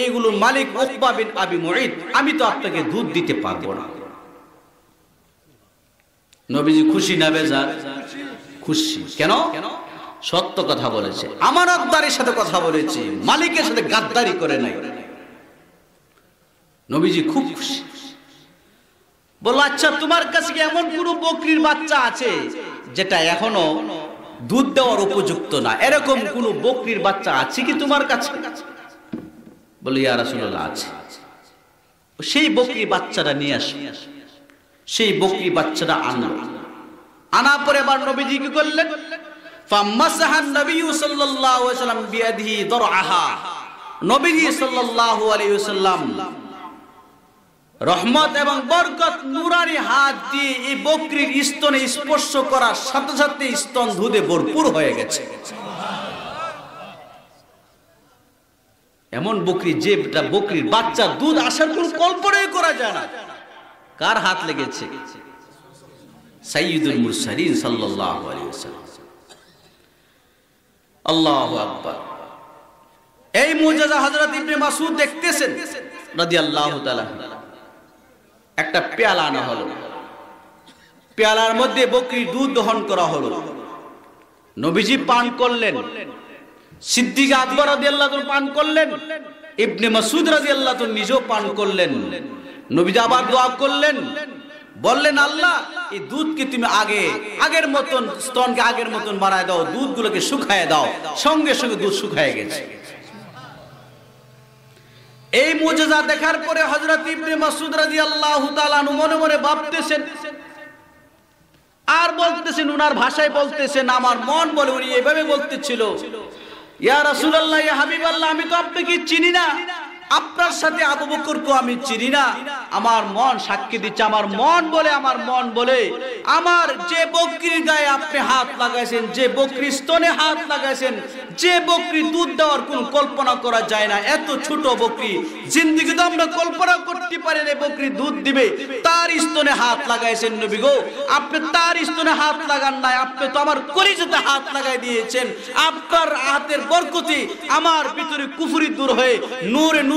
এইগুলোর মালিক উকবা বিন আবি মুঈদ আমি তো আপনাকে দুধ দিতে পারবো না নবীজি খুশি না বেজার খুশি কেন সত্য কথা বলেছে আমার আবদারের সাথে কথা বলেছি মালিকের সাথে গাদ্দারি করে নাই নবীজি খুব খুশি বললো আচ্ছা তোমার কাছে কি এমন কোনো বকরির বাচ্চা আছে যেটা এখনো দুধ দেওয়ার উপযুক্ত না এরকম কোনো বকরির বাচ্চা আছে কি তোমার কাছে বলে ইয়া আছে সেই বকরি বাচ্চাটা নিয়ে আস সেই বকরি বাচ্চাটা আনলো আনা পরে আবার নবীজি কি করলেন নবী নবীজি সাল্লাল্লাহু আলাইহি ওয়াসাল্লাম রহমত এবং বরকত নুরানি হাত দিয়ে এই বকরির স্তনে স্পর্শ করার সাথে সাথে স্তন ধুদে ভরপুর হয়ে গেছে এমন বকরি যে বকরির বাচ্চা দুধ আসার কোন কল্পনাই করা যায় না কার হাত লেগেছে এই মুজাজা হযরত ইবনে মাসউদ দেখতেছেন নদী আল্লাহ একটা পেয়ালা আনা হলো পেয়ালার মধ্যে বকরি দুধ দহন করা হলো নবীজি পান করলেন সিদ্দিক আকবর রাদিয়াল্লাহু পান করলেন ইবনে মাসুদ রাদিয়াল্লাহু নিজেও পান করলেন নবীজি আবার দোয়া করলেন বললেন আল্লাহ এই দুধকে তুমি আগে আগের মতন স্তনকে আগের মতন বানায় দাও দুধগুলোকে শুকায় দাও সঙ্গে সঙ্গে দুধ শুকায় গেছে এই মোজেজা দেখার পরে হজরত ইবনে মাসুদ রাজি নু মনে মনে ভাবতেছেন আর বলতেছেন উনার ভাষায় বলতেছেন আমার মন বলে উনি এভাবে বলতেছিল ইয়া রাসূলুল্লাহ ইয়া হাবিবাল্লাহ আমি তো আপনাকে চিনি না আপনার সাথে আবু বকরকে আমি চিনি না আমার মন সাক্ষী দিচ্ছে আমার মন বলে আমার মন বলে আমার যে বকরির গায়ে আপনি হাত লাগাইছেন যে বকরির স্তনে হাত লাগাইছেন যে বকরি দুধ দেওয়ার কোন কল্পনা করা যায় না এত ছোট বকরি জিন্দিগি তো আমরা কল্পনা করতে পারি না বকরি দুধ দিবে তার স্তনে হাত লাগাইছেন নবী গো আপনি তার স্তনে হাত লাগান নাই আপনি তো আমার কলিজাতে হাত লাগাই দিয়েছেন আপনার হাতের বরকতি আমার ভিতরে কুফুরি দূর হয়ে নূরে নূর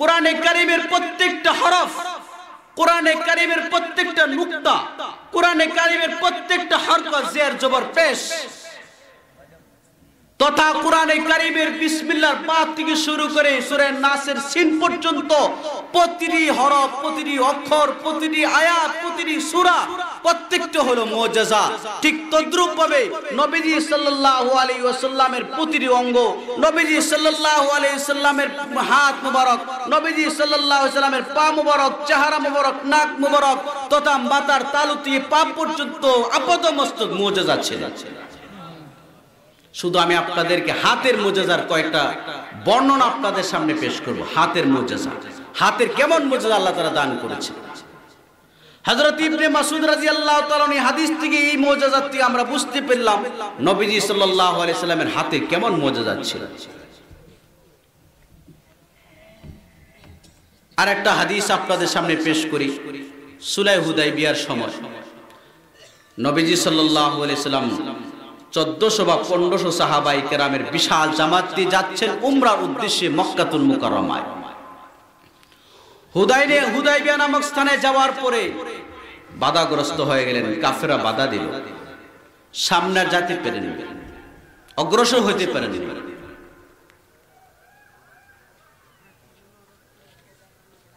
কোরআনে কারিমের প্রত্যেকটা হরফ কোরআনে কারিমের প্রত্যেকটা নুক্তা কোরআনে কারিমের প্রত্যেকটা হরফ জের জবর পেশ তথা কোরআনে কারিমের বিসমিল্লার পা থেকে শুরু করে সুরের নাসের সিন পর্যন্ত প্রতিটি হরফ প্রতিটি অক্ষর প্রতিটি আয়াত প্রতিটি সুরা প্রত্যেকটা হলো মুজিজা ঠিক তদ্রুপ ভাবে নবীজি সাল্লাল্লাহু আলাইহি ওয়াসাল্লামের প্রতিটি অঙ্গ নবীজি সাল্লাল্লাহু আলাইহি ওয়াসাল্লামের হাত মুবারক নবীজি সাল্লাল্লাহু আলাইহি পা মুবারক চেহারা মুবারক নাক মুবারক তথা মাতার তালুতি পা পর্যন্ত আপদ মস্তক মুজিজা ছিল শুধু আমি আপনাদেরকে হাতের মোজাজার কয়েকটা বর্ণনা আপনাদের সামনে পেশ করব হাতের মোজাজা হাতের কেমন মোজাজা আল্লাহ তারা দান করেছে হজরত ইবনে মাসুদ রাদিয়াল্লাহু তাআলা এই হাদিস থেকে এই মুজিজাত থেকে আমরা বুঝতে পেলাম নবীজি সাল্লাল্লাহু আলাইসাল্লামের সাল্লামের হাতে কেমন মুজিজাত ছিল আর একটা হাদিস আপনাদের সামনে পেশ করি সুলাই হুদাই বিয়ার সময় নবীজি সাল্লাল্লাহু আলাইহি চোদ্দশো বা পনেরোশো সাহাবাই কেরামের বিশাল জামাতটি যাচ্ছেন উমরার উদ্দেশ্যে মক্কাতুল মুকারমায় হুদাইনে হুদাইবিয়া নামক স্থানে যাওয়ার পরে বাধাগ্রস্ত হয়ে গেলেন কাফেরা বাধা দিল সামনে যাতে পেরেন অগ্রসর হইতে পারেন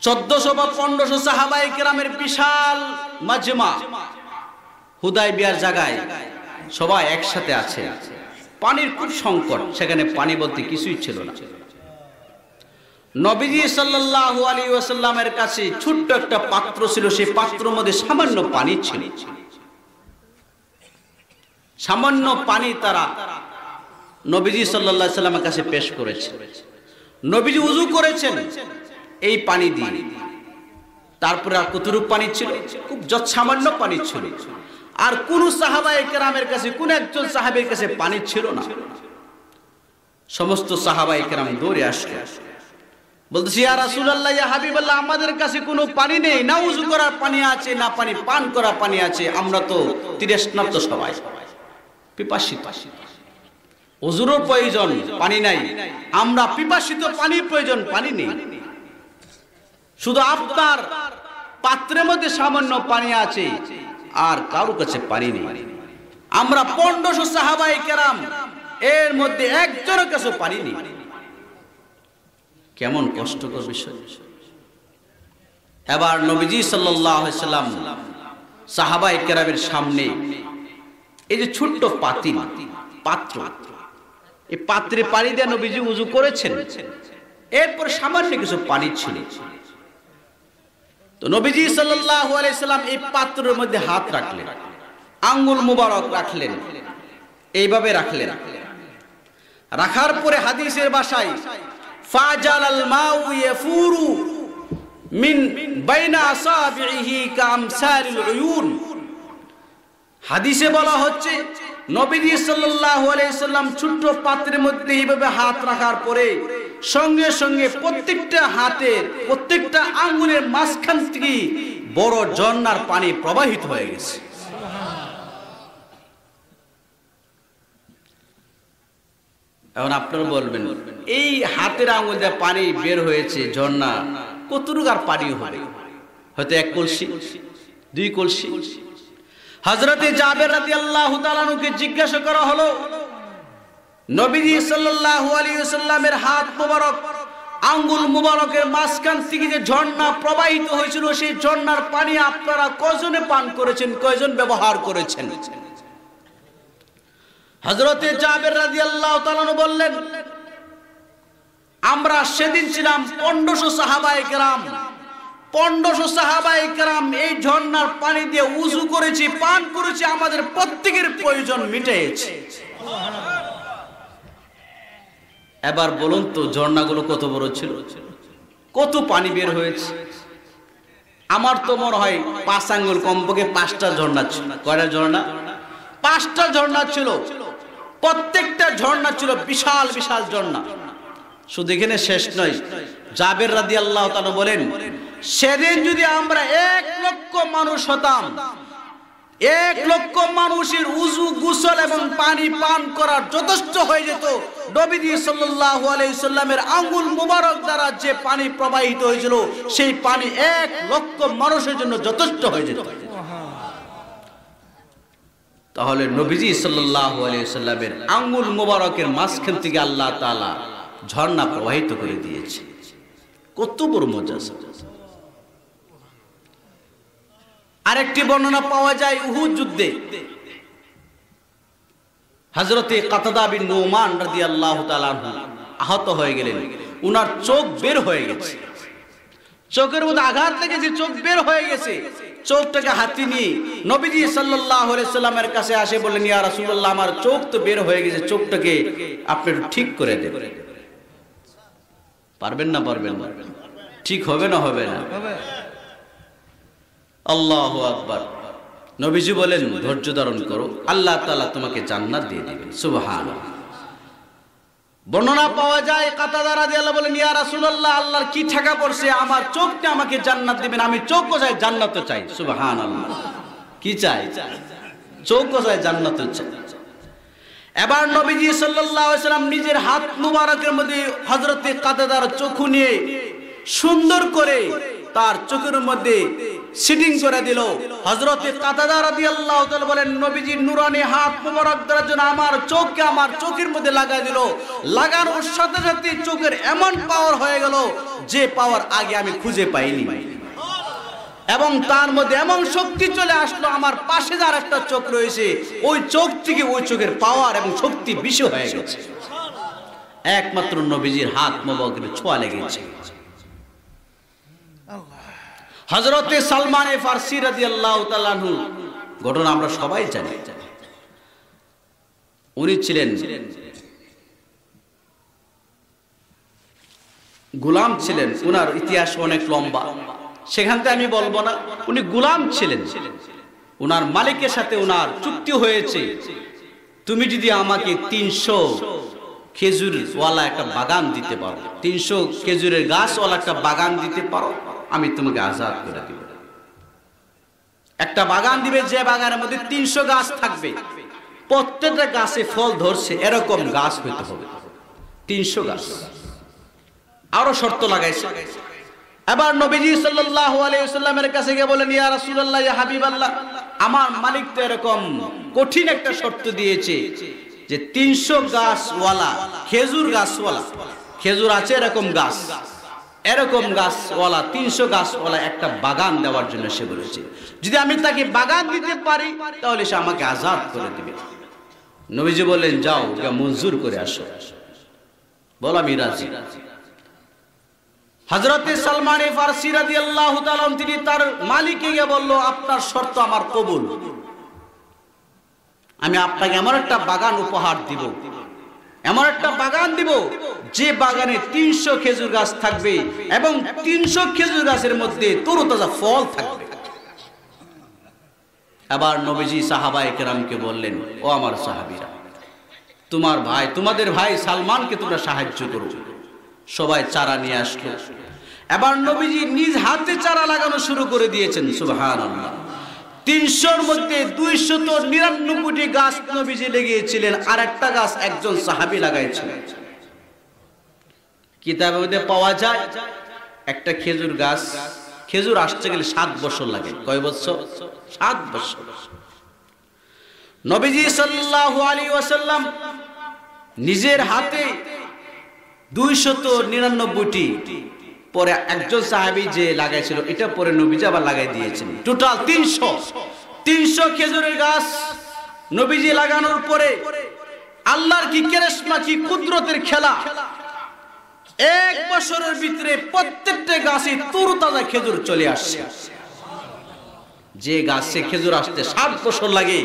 চোদ্দশো বা পনেরোশো সাহাবাই কেরামের বিশাল মাঝেমা হুদাইবিয়ার জায়গায় সবাই একসাথে আছে পানির খুব সংকট সেখানে পানি বলতে কিছুই ছিল না নবীজি সাল্লাহ আলী কাছে ছোট্ট একটা পাত্র ছিল সেই পাত্র মধ্যে সামান্য পানি ছিল সামান্য পানি তারা নবীজি সাল্লাহ সাল্লামের কাছে পেশ করেছে নবীজি উজু করেছেন এই পানি দিয়ে তারপরে আর কতটুক পানি ছিল খুব সামান্য পানি ছিল আর কোন সাহাবায় কেরামের কাছে কোন একজন সাহাবের কাছে পানি ছিল না সমস্ত সাহাবাই কেরাম দৌড়ে আসলে বলতেছি আর রাসুল আল্লাহ হাবিবাল্লাহ আমাদের কাছে কোনো পানি নেই না উজু করার পানি আছে না পানি পান করা পানি আছে আমরা তো তৃষ্ণাপ্ত সবাই পিপাসিত অজুরও প্রয়োজন পানি নাই আমরা পিপাসিত পানির প্রয়োজন পানি নেই শুধু আপনার পাত্রের মধ্যে সামান্য পানি আছে আর কারো কাছে পানি নেই আমরা পনেরোশো সাহাবাই কেরাম এর মধ্যে একজনের কাছে পানি নেই কেমন কষ্টকর বিষয় এবার নবীজি সাল্লাম সাহাবাই কেরামের সামনে এই যে ছোট্ট পাতি পাত্র এই পাত্রে পানি দিয়ে নবীজি উজু করেছেন এরপর সামান্য কিছু পানি ছিল তো নবীজি সাল্লাল্লাহু আলাইহি সাল্লাম এই পাত্রের মধ্যে হাত রাখলেন আঙ্গুল মুবারক রাখলেন এইভাবে রাখলেন রাখার পরে হাদিসের বাসায় ফাজালাল মাউ মিন বাইনা আসাবিহি উয়ুন হাদিসে বলা হচ্ছে নবীজি সাল্লাল্লাহু আলাইহি সাল্লাম ছোট পাত্রের মধ্যে এইভাবে হাত রাখার পরে সঙ্গে সঙ্গে প্রত্যেকটা হাতের প্রত্যেকটা আঙ্গুলের মাঝখান থেকে বড় ঝর্ণার পানি প্রবাহিত হয়ে গেছে এখন আপনারা বলবেন এই হাতের আঙুল দিয়ে পানি বের হয়েছে ঝর্ণা কতটুকু আর পানি হবে হয়তো এক কলসি দুই কলসি হজরতে জাবের রাতি আল্লাহ জিজ্ঞাসা করা হলো নবীজি সাল্লাল্লাহু আলাইহি ওয়াসাল্লামের হাত মোবারক আঙ্গুল মুবারকের মাঝখান থেকে যে ঝর্ণা প্রবাহিত হয়েছিল সেই ঝর্ণার পানি আপনারা কয়জনে পান করেছেন কয়জন ব্যবহার করেছেন হজরতে জাবের রাজি আল্লাহ বললেন আমরা সেদিন ছিলাম পনেরোশো সাহাবায় গ্রাম পনেরোশো সাহাবাই গ্রাম এই ঝর্ণার পানি দিয়ে উজু করেছি পান করেছি আমাদের প্রত্যেকের প্রয়োজন মিটেছে এবার বলুন তো ঝর্ণাগুলো কত বড় ছিল কত পানি বের হয়েছে আমার তো মনে হয় পাঁচ আঙ্গুল কমপক্ষে পাঁচটা ঝর্ণা ছিল কয়টা ঝর্ণা পাঁচটা ঝর্ণা ছিল প্রত্যেকটা ঝর্ণা ছিল বিশাল বিশাল ঝর্ণা শুধু এখানে শেষ নয় জাবের রাদি আল্লাহ বলেন সেদিন যদি আমরা এক লক্ষ মানুষ হতাম এক লক্ষ মানুষের উজু গুসল এবং পানি পান করার যথেষ্ট হয়ে যেত নবীজি সাল্লাল্লাহু আলাইহি আঙ্গুল মুবারক দ্বারা যে পানি প্রবাহিত হয়েছিল সেই পানি এক লক্ষ মানুষের জন্য যথেষ্ট হয়ে যেত তাহলে নবীজি সাল্লাল্লাহু আলাইহি সাল্লামের আঙ্গুল মুবারকের মাঝখান থেকে আল্লাহ তালা ঝর্ণা প্রবাহিত করে দিয়েছে কত বড় মজা আরেকটি বর্ণনা পাওয়া যায় উহু যুদ্ধে হজরতে কাতাদা বিন নোমান আল্লাহ আহত হয়ে গেলেন উনার চোখ বের হয়ে গেছে চোখের মধ্যে আঘাত লেগেছে চোখ বের হয়ে গেছে চোখটাকে হাতি নিয়ে নবীজি সাল্লামের কাছে আসে বললেন আমার চোখ তো বের হয়ে গেছে চোখটাকে আপনি ঠিক করে দেবেন পারবেন না পারবেন ঠিক হবে না হবে না আল্লাহ আকবর নবীজি বলেন ধৈর্য ধারণ করো আল্লাহ তালা তোমাকে জান্নাত দিয়ে দেবেন সুবহান বর্ণনা পাওয়া যায় কাতাদারা দিয়ে আল্লাহ বলেন ইয়া রাসূলুল্লাহ আল্লাহর কি ঠেকা পড়ছে আমার চোখকে আমাকে জান্নাত দিবেন আমি চোখ কোথায় জান্নাত চাই আল্লাহ কি চাই চোখ কোথায় জান্নাত চাই এবার নবীজি সাল্লাল্লাহু আলাইহি সাল্লাম নিজের হাত মুবারকের মধ্যে হযরতে কাতাদার চোখ নিয়ে সুন্দর করে তার চোখের মধ্যে সিটিং করে দিল হজরত বলেন নবীজির নুরানি হাত মোবারক দেওয়ার জন্য আমার চোখকে আমার চোখের মধ্যে লাগাই দিল লাগানোর সাথে সাথে চোখের এমন পাওয়ার হয়ে গেল যে পাওয়ার আগে আমি খুঁজে পাইনি এবং তার মধ্যে এমন শক্তি চলে আসলো আমার পাশে যার একটা চোখ রয়েছে ওই চোখ থেকে ওই চোখের পাওয়ার এবং শক্তি বেশি হয়ে গেছে একমাত্র নবীজির হাত মোবারকের ছোঁয়া লেগেছে হজরতে সালমান এ ফার্সি রাজি আল্লাহ ঘটনা আমরা সবাই জানি উনি ছিলেন গুলাম ছিলেন উনার ইতিহাস অনেক লম্বা সেখান থেকে আমি বলবো না উনি গুলাম ছিলেন উনার মালিকের সাথে উনার চুক্তি হয়েছে তুমি যদি আমাকে তিনশো খেজুরওয়ালা একটা বাগান দিতে পারো তিনশো খেজুরের গাছওয়ালা একটা বাগান দিতে পারো আমি তোমাকে আজাদ করে দিব একটা বাগান দিবে যে বাগানের মধ্যে তিনশো গাছ থাকবে প্রত্যেকটা গাছে ফল ধরছে এরকম গাছ হইতে হবে তিনশো গাছ আরো শর্ত লাগাইছে এবার নবীজি সাল্লাহ আলাইসাল্লামের কাছে গিয়ে বলেন ইয়া রাসুল্লাহ ইয়া হাবিব আল্লাহ আমার মালিক তো এরকম কঠিন একটা শর্ত দিয়েছে যে তিনশো গাছওয়ালা খেজুর গাছওয়ালা খেজুর আছে এরকম গাছ এরকম গাছওয়ালা তিনশো গাছওয়ালা একটা বাগান দেওয়ার জন্য সে বলেছে যদি আমি তাকে বাগান দিতে পারি তাহলে সে আমাকে আজাদ করে দিবে নবীজি বললেন যাও মঞ্জুর করে আসো বলা মিরাজি হজরতে সালমান ফারসি রাজি আল্লাহ তিনি তার মালিক গিয়ে বললো আপনার শর্ত আমার কবুল আমি আপনাকে এমন একটা বাগান উপহার দিব এমন একটা বাগান দিব যে বাগানে তিনশো খেজুর গাছ থাকবে এবং তিনশো খেজুর গাছের মধ্যে তরতাজা ফল থাকবে আবার নবীজি সাহাবা কেরামকে বললেন ও আমার সাহাবিরা তোমার ভাই তোমাদের ভাই সালমানকে তোমরা সাহায্য করো সবাই চারা নিয়ে আসলো এবার নবীজি নিজ হাতে চারা লাগানো শুরু করে দিয়েছেন সুবহান তিনশোর মধ্যে দুইশত নিরানব্বইটি গাছ নবীজি লেগিয়েছিলেন আর একটা গাছ একজন সাহাবি লাগাইছিলেন কিতাবের পাওয়া যায় একটা খেজুর গাছ খেজুর আসতে গেলে সাত বছর লাগে কয় বছর সাত বছর নবীজি সাল্লাহ আলী ওয়াসাল্লাম নিজের হাতে দুইশত নিরানব্বইটি পরে একজন সাহাবি যে লাগাইছিল এটা পরে নবীজি আবার লাগাই দিয়েছেন টোটাল তিনশো তিনশো খেজুরের গাছ নবীজি লাগানোর পরে আল্লাহর কি কেরেশমা কি কুদরতের খেলা এক বছরের ভিতরে প্রত্যেকটা গাছে তরু তাজা খেজুর চলে আসছে যে গাছে খেজুর আসতে সাত বছর লাগে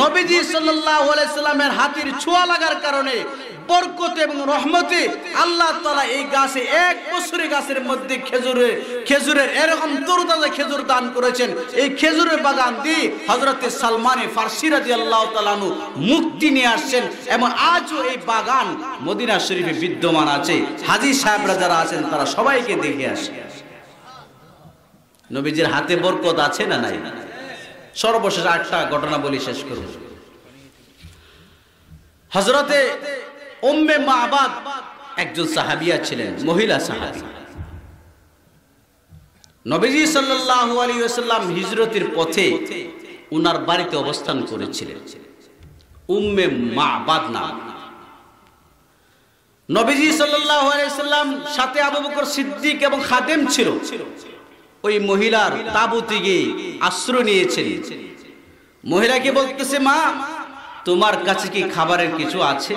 নবীজি সাল্লামের হাতির ছোঁয়া লাগার কারণে বরকতে এবং রহমতে আল্লাহ তালা এই গাছে এক বছরে গাছের মধ্যে খেজুরের খেজুরের এরকম তরুতাজা খেজুর দান করেছেন এই খেজুরের বাগান দিয়ে হজরতে সালমানে ফার্সিরাজি আল্লাহ তালানু মুক্তি নিয়ে আসছেন এবং আজও এই বাগান মদিনা শরীফে বিদ্যমান আছে হাজি সাহেবরা যারা আছেন তারা সবাইকে দেখে আসেন নবীজির হাতে বরকত আছে না নাই সর্বশেষ আটটা ঘটনা বলি শেষ করব হজরতে ওম্মে মাহবাদ একজন সাহাবিয়া ছিলেন মহিলা সাহাবি নবীজি সাল্লাহ আলী আসাল্লাম হিজরতের পথে উনার বাড়িতে অবস্থান করেছিলেন উম্মে মাহবাদ না নবীজি সাল্লাহ আলাইসাল্লাম সাথে আবু বকর সিদ্দিক এবং খাদেম ছিল ওই মহিলার তাবুতে গিয়ে আশ্রয় নিয়েছেন মহিলাকে বলতেছে মা তোমার কাছে কি খাবারের কিছু আছে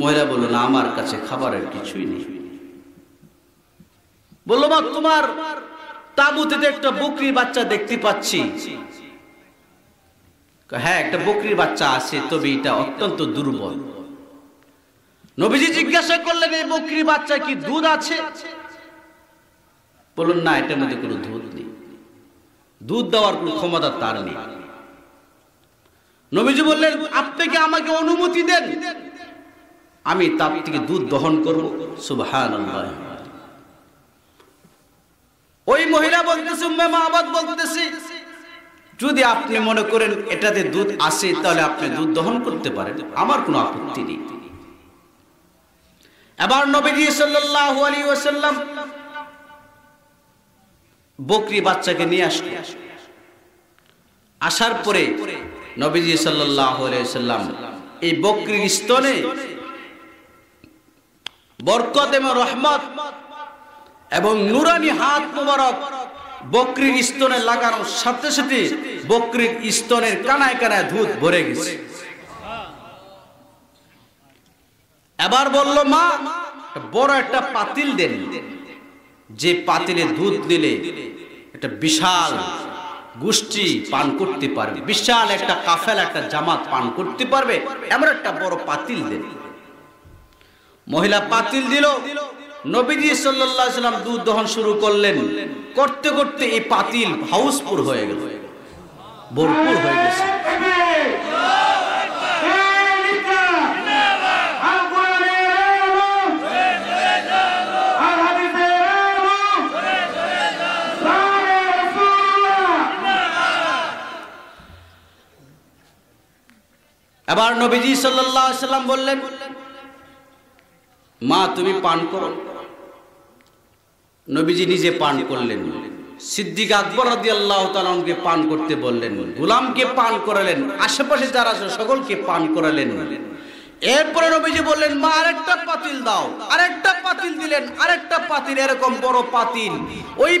মহিলা বলল না আমার কাছে খাবারের কিছুই নেই বললো মা তোমার তাবুতে তো একটা বকরির বাচ্চা দেখতে পাচ্ছি হ্যাঁ একটা বকরির বাচ্চা আছে তবে এটা অত্যন্ত দুর্বল নবীজি জিজ্ঞাসা করলেন এই বকরির বাচ্চা কি দুধ আছে বলুন না এটার মধ্যে কোনো দুধ নেই দুধ দেওয়ার কোনো ক্ষমতা তার নেই নবীজি বললেন আপনাকে আমাকে অনুমতি দেন আমি তার থেকে দুধ দহন করবো সুভান ওই মহিলা বলতেছে উম্মা আবাদ বলতেছি যদি আপনি মনে করেন এটাতে দুধ আসে তাহলে আপনি দুধ দহন করতে পারেন আমার কোনো আপত্তি নেই এবার নবীজি সাল্লাহ আলী ওসাল্লাম বকরি বাচ্চাকে নিয়ে আসলো আসার পরে নবীজি সাল্লাম এই বকরির স্তনে বরকত এবং রহমত এবং নুরানি হাত মোবারক বকরির স্তনে লাগানোর সাথে সাথে বকরির স্তনের কানায় কানায় ধূত ভরে গেছে এবার বলল মা বড় একটা পাতিল দেন যে পাতিলে দুধ দিলে একটা বিশাল গোষ্ঠী পান করতে পারবে বিশাল একটা কাফেল একটা জামাত পান করতে পারবে এমন একটা বড় পাতিল দিল মহিলা পাতিল দিল নবীজি সাল্লাম দুধ দহন শুরু করলেন করতে করতে এই পাতিল হাউসফুল হয়ে গেল ভরপুর হয়ে গেছে এবার নবীজি সাল্লাম বললেন মা তুমি পান করো নবীজি নিজে পান করলেন সিদ্দিক আকবর রাজি আল্লাহ তালকে পান করতে বললেন গুলামকে পান করালেন আশেপাশে যারা আছে সকলকে পান করালেন এরপরে নবীজি বললেন মা আরেকটা পাতিল দাও আরেকটা পাতিল দিলেন আরেকটা পাতিল এরকম বড় পাতিল ওই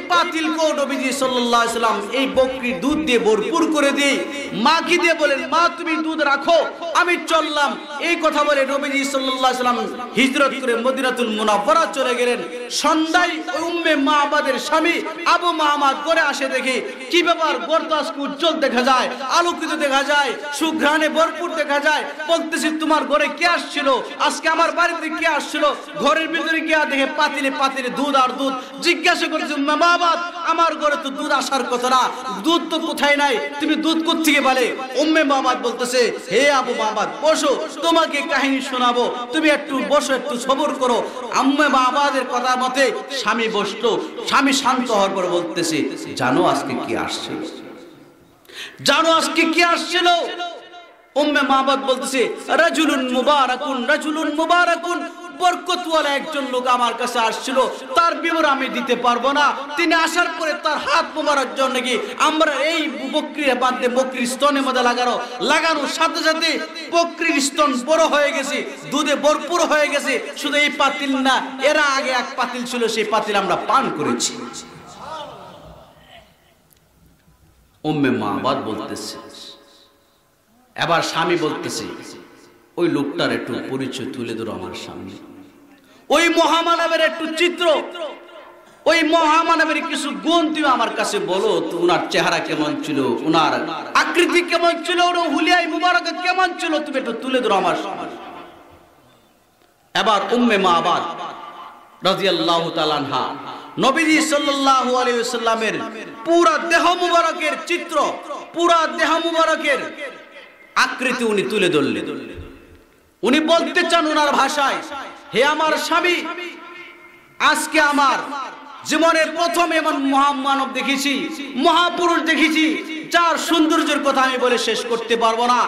কো নবীজি সাল্লাহ সাল্লাম এই বকরির দুধ দিয়ে ভরপুর করে দিয়ে মা কি দিয়ে বলেন মা তুমি দুধ রাখো আমি চললাম এই কথা বলে নবীজি সাল্লাম হিজরত করে মদিনাতুল মুনাওয়ারা চলে গেলেন সন্ধ্যায় উম্মে মা মাহমাদের স্বামী আবু মাহমাদ করে আসে দেখি কি ব্যাপার বরদাস উজ্জ্বল দেখা যায় আলোকিত দেখা যায় সুঘ্রাণে ভরপুর দেখা যায় বলতেছি তোমার ঘরে কে আসছিল আজকে আমার বাড়িতে কে আসছিল ঘরের ভিতরে কে দেখে পাতিলে পাতিলে দুধ আর দুধ জিজ্ঞাসা করেছি উম্মে মাহমাদ আমার ঘরে তো দুধ আসার কথা না দুধ তো কোথায় নাই তুমি দুধ কোথেকে বলে উম্মে মামাদ বলতেছে হে আবু মামাদ বসো তোমাকে কাহিনী শোনাবো তুমি একটু বসো একটু সবর করো আম্মে মামাদের কথা মতে স্বামী বসলো স্বামী শান্ত হওয়ার পর বলতেছে জানো আজকে কি আসছে জানো আজকে কি আসছিল উম্মে মামাদ বলতেছে রাজুলুন মুবারাকুন রাজুলুন মুবারাকুন বরকতওয়ালা একজন লোক আমার কাছে আসছিল তার বিবর আমি দিতে পারবো না তিনি আসার পরে তার হাত মোবারক জন্য কি আমরা এই বকরির বাদে বকরির স্তনে মধ্যে লাগানো লাগানোর সাথে সাথে বকরির স্তন বড় হয়ে গেছে দুধে ভরপুর হয়ে গেছে শুধু এই পাতিল না এরা আগে এক পাতিল ছিল সেই পাতিল আমরা পান করেছি উম্মে মাহবাদ বলতেছে এবার স্বামী বলতেছে ওই লোকটার একটু পরিচয় তুলে ধরো আমার সামনে ওই মহামানবের একটু চিত্র ওই মহামানবের কিছু গুণ তুমি আমার কাছে বলো তো ওনার চেহারা কেমন ছিল ওনার আকৃতি কেমন ছিল ওর হুলিয়াই মুবারক কেমন ছিল তুমি একটু তুলে ধরো আমার সামনে এবার উম্মে মা আবাদ রাজিয়াল্লাহু তাআলাহা নবীজি সাল্লাল্লাহু আলাইহি ওয়াসাল্লামের পুরা দেহ মুবারকের চিত্র পুরা দেহ মুবারকের আকৃতি উনি তুলে ধরলেন উনি বলতে চান ওনার ভাষায় হে আমার স্বামী আজকে আমার জীবনের প্রথম এমন মহামানব দেখেছি মহাপুরুষ দেখেছি যার সৌন্দর্যের কথা আমি বলে শেষ করতে পারবো না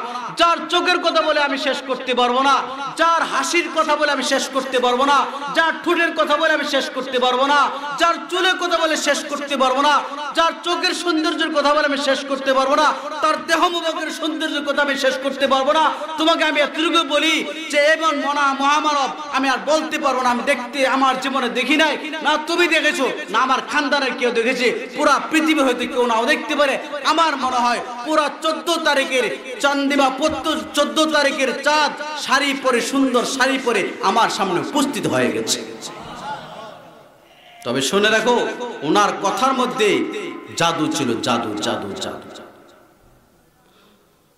যার চোখের কথা বলে আমি শেষ করতে পারবো না যার হাসির কথা বলে আমি শেষ করতে পারবো না যার ঠোঁটের কথা বলে আমি শেষ করতে পারবো না যার চুলের কথা বলে শেষ করতে পারবো না যার চোখের সৌন্দর্যের কথা বলে আমি শেষ করতে পারবো না তার দেহ মুখের সৌন্দর্যের কথা আমি শেষ করতে পারবো না তোমাকে আমি এতটুকু বলি যে এমন মনা মহামানব আমি আর বলতে পারবো না আমি দেখতে আমার জীবনে দেখি নাই না তুমি দেখেছো দেখেছো না আমার খানদানের কেউ দেখেছে পুরা পৃথিবী হয়তো কেউ নাও দেখতে পারে আমার মনে হয় পুরা চোদ্দ তারিখের চান্দিমা চোদ্দ তারিখের চাঁদ শাড়ি পরে সুন্দর শাড়ি পরে আমার সামনে উপস্থিত হয়ে গেছে তবে শুনে রাখো ওনার কথার মধ্যে জাদু ছিল জাদু জাদু জাদু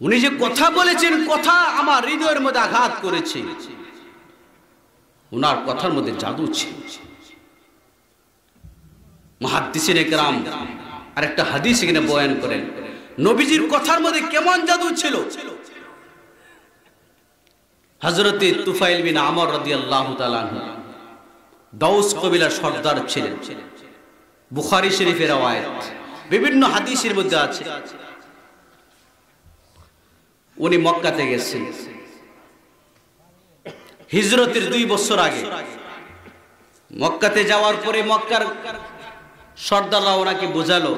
উনি যে কথা বলেছেন কথা আমার হৃদয়ের মধ্যে আঘাত করেছে ওনার কথার মধ্যে জাদু ছিল মহাদিসের গ্রাম আর একটা হাদিস এখানে বয়ান করেন নবীজির কথার মধ্যে কেমন জাদু ছিল হজরতে তুফাইল বিন আমর রদি আল্লাহ কবিলার সর্দার ছিলেন বুখারি শরীফের আওয়ায়ত বিভিন্ন হাদিসের মধ্যে আছে উনি মক্কাতে গেছেন হিজরতের দুই বছর আগে মক্কাতে যাওয়ার পরে মক্কার সর্দাররা ওনাকে বোঝালো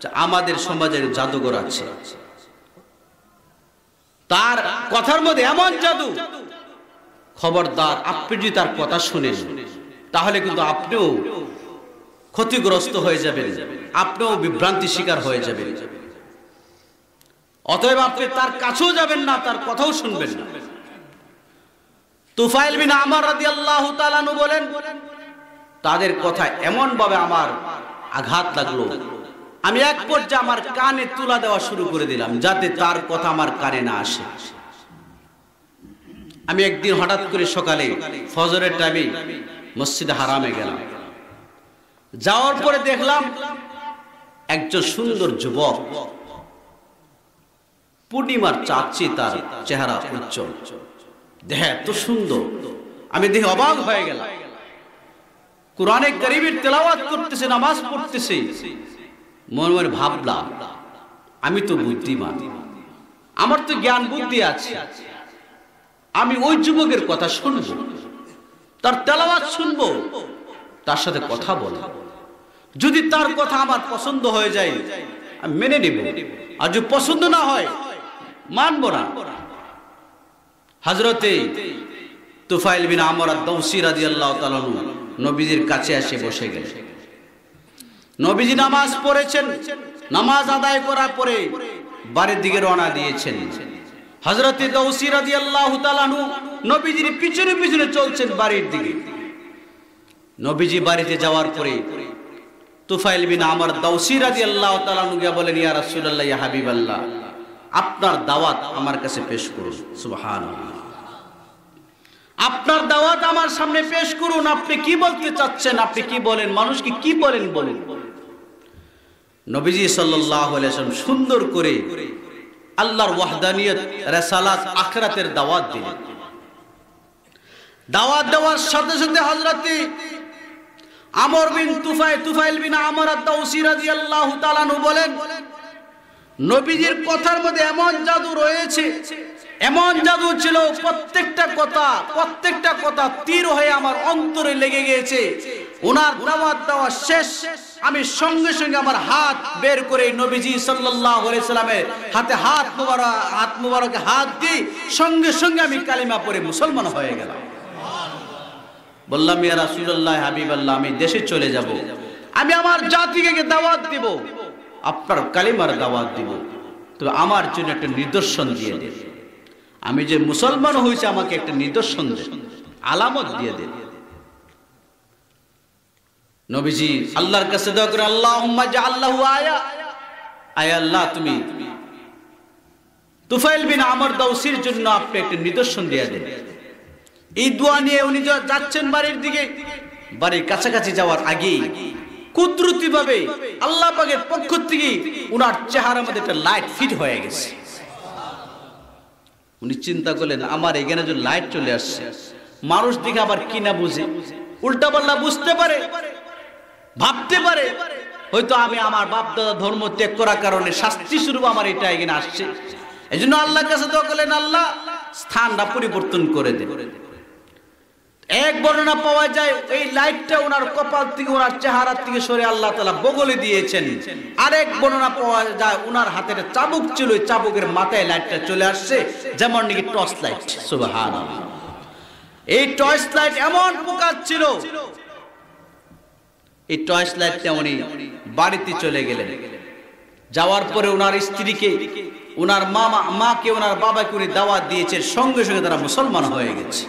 যে আমাদের সমাজের জাদুঘর আছে তার কথার মধ্যে এমন জাদু খবরদার আপনি যদি তার কথা শুনে তাহলে কিন্তু আপনিও ক্ষতিগ্রস্ত হয়ে যাবেন আপনিও বিভ্রান্তি শিকার হয়ে যাবেন অতএব আপনি তার কাছেও যাবেন না তার কথাও শুনবেন না তুফাইল বিন আমার রাদিয়াল্লাহু তাআলা বলেন তাদের কথা এমনভাবে আমার আঘাত লাগলো আমি এক পর্যায়ে আমার কানে তুলা দেওয়া শুরু করে দিলাম যাতে তার কথা আমার কানে না আসে আমি একদিন হঠাৎ করে সকালে ফজরের টাইমে মসজিদে হারামে গেলাম যাওয়ার পরে দেখলাম একজন সুন্দর যুবক পূর্ণিমার চাচ্ছি তার চেহারা উজ্জ্বল দেহ এত সুন্দর আমি দেখে অবাক হয়ে গেলাম কোরআনে গরিবের তেলাওয়াত করতেছে নামাজ পড়তেছে মনে মনে ভাবলাম আমি তো বুদ্ধিমান আমার তো জ্ঞান বুদ্ধি আছে আমি ওই যুবকের কথা শুনব তার তেলাওয়াত শুনব তার সাথে কথা বল যদি তার কথা আমার পছন্দ হয়ে যায় আমি মেনে নেব আর যদি পছন্দ না হয় মানব না হাজরতে তুফাইল বিন আমর দৌসি রাজি আল্লাহ তালু নবীজির কাছে এসে বসে গেল নবীজি নামাজ পড়েছেন নামাজ আদায় করার পরে বাড়ির দিকে রওনা দিয়েছেন হজরতে দৌসিরাদি আল্লাহ নু নবীজির পিছনে পিছনে চলছেন বাড়ির দিকে নবীজি বাড়িতে যাওয়ার পরে তুফাইল বিন আমার দৌসিরাদি আল্লাহ তালানু গিয়া বলেন ইয়া রাসুল আল্লাহ হাবিব আল্লাহ আপনার দাওয়াত আমার কাছে পেশ করুন সুবহানাল্লাহ আপনার দাওয়াত আমার সামনে পেশ করুন আপনি কি বলতে চাচ্ছেন আপনি কি বলেন মানুষকে কি বলেন বলেন নবীজি সাল্লাম সুন্দর করে আল্লাহর ওয়াহদানিয়ত রেসালাত আখরাতের দাওয়াত দিলেন দাওয়াত দেওয়ার সাথে সাথে হজরতে আমর বিন তুফাই তুফাইল বিন আমর বলেন নবীজির কথার মধ্যে এমন জাদু রয়েছে এমন জাদু ছিল প্রত্যেকটা কথা প্রত্যেকটা কথা তীর হয়ে আমার অন্তরে লেগে গিয়েছে ওনার দাওয়াত দেওয়া শেষ আমি সঙ্গে সঙ্গে আমার হাত বের করে নবীজি সাল্লাল্লাহু সাল্লামের হাতে হাত মুবারক হাত মুবারকে হাত দিই সঙ্গে সঙ্গে আমি কালিমা পরে মুসলমান হয়ে গেলাম বললাম ইয়া হাবিব আল্লাহ আমি দেশে চলে যাব আমি আমার জাতিকে দাওয়াত দিব আপনার কালিমার দাওয়াত দিব তবে আমার জন্য একটা নিদর্শন দিয়ে দেবে আমি যে মুসলমান হয়েছে আমাকে একটা নিদর্শন আলামত দিয়ে দিন নবীজি আল্লাহর কাছে আল্লাহ আল্লাহ আয়া আয় আল্লাহ তুমি তুফাইল বিন আমার দৌসির জন্য আপনি একটা নিদর্শন দিয়ে দেন এই দোয়া নিয়ে উনি যাচ্ছেন বাড়ির দিকে বাড়ির কাছাকাছি যাওয়ার আগে কুদরতি ভাবে আল্লাহ পাকের পক্ষ থেকে উনার চেহারার মধ্যে একটা লাইট ফিট হয়ে গেছে উনি চিন্তা করলেন আমার এখানে যে লাইট চলে আসছে মানুষ দিকে আবার কি না বুঝে উল্টা পাল্লা বুঝতে পারে ভাবতে পারে হয়তো আমি আমার বাপ দাদা ধর্ম ত্যাগ করার কারণে শাস্তি স্বরূপ আমার এটা এখানে আসছে এই জন্য আল্লাহর কাছে দোয়া করলেন আল্লাহ স্থানটা পরিবর্তন করে দে এক বর্ণনা পাওয়া যায় এই লাইটটা ওনার কপাল থেকে ওনার চেহারা থেকে সরে আল্লাহ তালা বগলে দিয়েছেন আরেক বর্ণনা পাওয়া যায় ওনার হাতের চাবুক ছিল চাবুকের মাথায় লাইটটা চলে আসছে যেমন নাকি টর্চ লাইট সুবাহ এই টর্চ লাইট এমন প্রকার ছিল এই টর্চ লাইট তেমনি বাড়িতে চলে গেলেন যাওয়ার পরে ওনার স্ত্রীকে ওনার মামা মাকে ওনার বাবাকে উনি দাওয়াত দিয়েছে সঙ্গে সঙ্গে তারা মুসলমান হয়ে গেছে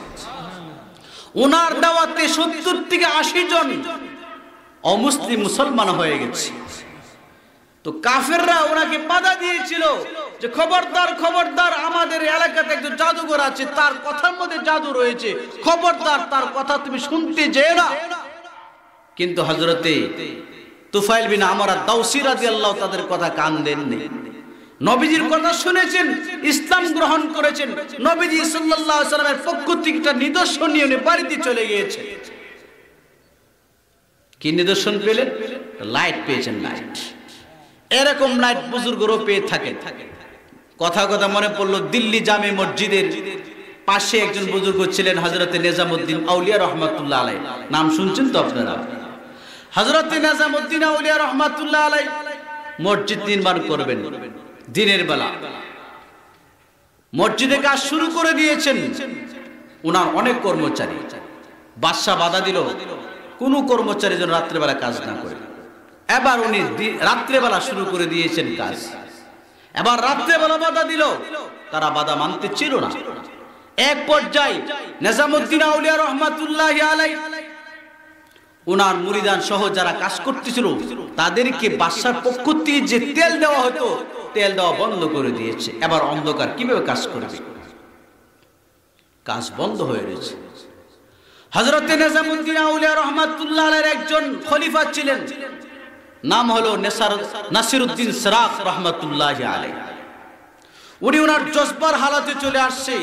ওনার দাওয়াতে সত্তর থেকে আশি জন অমুসলিম মুসলমান হয়ে গেছে তো কাফেররা ওনাকে বাধা দিয়েছিল যে খবরদার খবরদার আমাদের এলাকাতে একজন জাদুঘর আছে তার কথার মধ্যে জাদু রয়েছে খবরদার তার কথা তুমি শুনতে যেও না কিন্তু হজরতে তুফাইল বিন আমার দাউসিরাজি আল্লাহ তাদের কথা কান দেননি নবীজির কথা শুনেছেন ইসলাম গ্রহণ করেছেন নবীজি সাল্লাহ সাল্লামের পক্ষ থেকে নিদর্শন নিয়ে বাড়িতে চলে গিয়েছে কি নিদর্শন পেলেন লাইট পেয়েছেন লাইট এরকম লাইট বুজুর্গরও পেয়ে থাকে কথা কথা মনে পড়লো দিল্লি জামে মসজিদের পাশে একজন বুজুর্গ ছিলেন হজরতে নেজামুদ্দিন আউলিয়া রহমাতুল্লাহ আলাই নাম শুনছেন তো আপনারা হজরতে নেজামুদ্দিন আউলিয়া রহমাতুল্লাহ আলাই মসজিদ নির্মাণ করবেন দিনের বেলা মসজিদে কাজ শুরু করে দিয়েছেন উনার অনেক কর্মচারী বাদশাহ বাধা দিল কোনো কর্মচারী যেন রাত্রেবেলা কাজ না করে এবার উনি রাত্রেবেলা শুরু করে দিয়েছেন কাজ এবার রাত্রেবেলা বাধা দিল তারা বাধা মানতে ছিল না এক পর্যায়ে নেজামুদ্দিন আউলিয়া রহমাতুল্লাহ আলাই ওনার মুরিদান সহ যারা কাজ করতেছিল তাদেরকে বাদশার পক্ষ থেকে যে তেল দেওয়া হতো তেল দেওয়া বন্ধ করে দিয়েছে এবার অন্ধকার কিভাবে কাজ করবে কাজ বন্ধ হয়ে রয়েছে হজরতে নেজামুদ্দিন আউলিয়া রহমাতুল্লাহ একজন খলিফা ছিলেন নাম হলো নাসিরুদ্দিন সরাফ রহমাতুল্লাহ আলাই উনি ওনার জজবার হালাতে চলে আসছে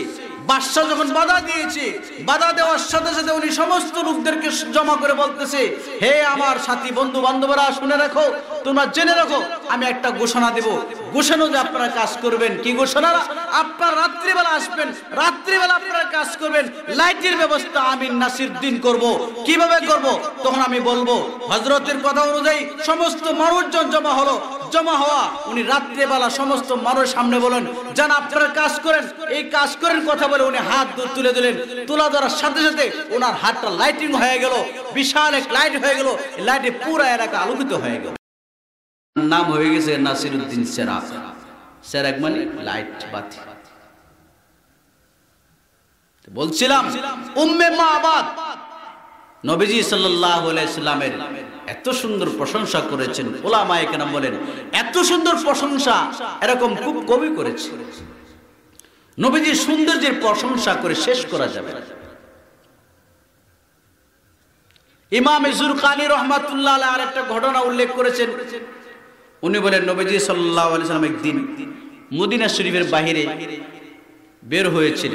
বাদশাহ যখন বাধা দিয়েছে বাধা দেওয়ার সাথে সাথে উনি সমস্ত লোকদেরকে জমা করে বলতেছে হে আমার সাথী বন্ধু বান্ধবরা শুনে রাখো তোমরা জেনে রাখো আমি একটা ঘোষণা দেব গোছানো যে আপনারা কাজ করবেন কি ঘোষণা আপনারা রাত্রিবেলা আসবেন রাত্রিবেলা আপনারা কাজ করবেন লাইটের ব্যবস্থা আমি নাসির দিন করব কিভাবে করব তখন আমি বলবো হজরতের কথা অনুযায়ী সমস্ত মানুষজন জমা হলো জমা হওয়া উনি রাত্রিবেলা সমস্ত মানুষ সামনে বলেন যেন আপনারা কাজ করেন এই কাজ করেন কথা বলে উনি হাত তুলে দিলেন তোলা ধরার সাথে সাথে ওনার হাতটা লাইটিং হয়ে গেল বিশাল এক লাইট হয়ে গেল লাইটে পুরো এলাকা আলোকিত হয়ে গেল নাম হয়ে গেছে নাসির উদ্দিন সেরা সেরাক মানে লাইট বাতি বলছিলাম উম্মে মাবাদ নবীজি সাল্লাল্লাহু আলাইহি সাল্লামের এত সুন্দর প্রশংসা করেছেন ওলামা একরাম বলেন এত সুন্দর প্রশংসা এরকম খুব কবি করেছে নবীজির সৌন্দর্যের প্রশংসা করে শেষ করা যাবে ইমাম ইজুর কালী রহমাতুল্লাহ আরেকটা ঘটনা উল্লেখ করেছেন উনি বলেন নবীজি সাল্লাহ আলি একদিন মদিনা শরীফের বাহিরে বের হয়েছিল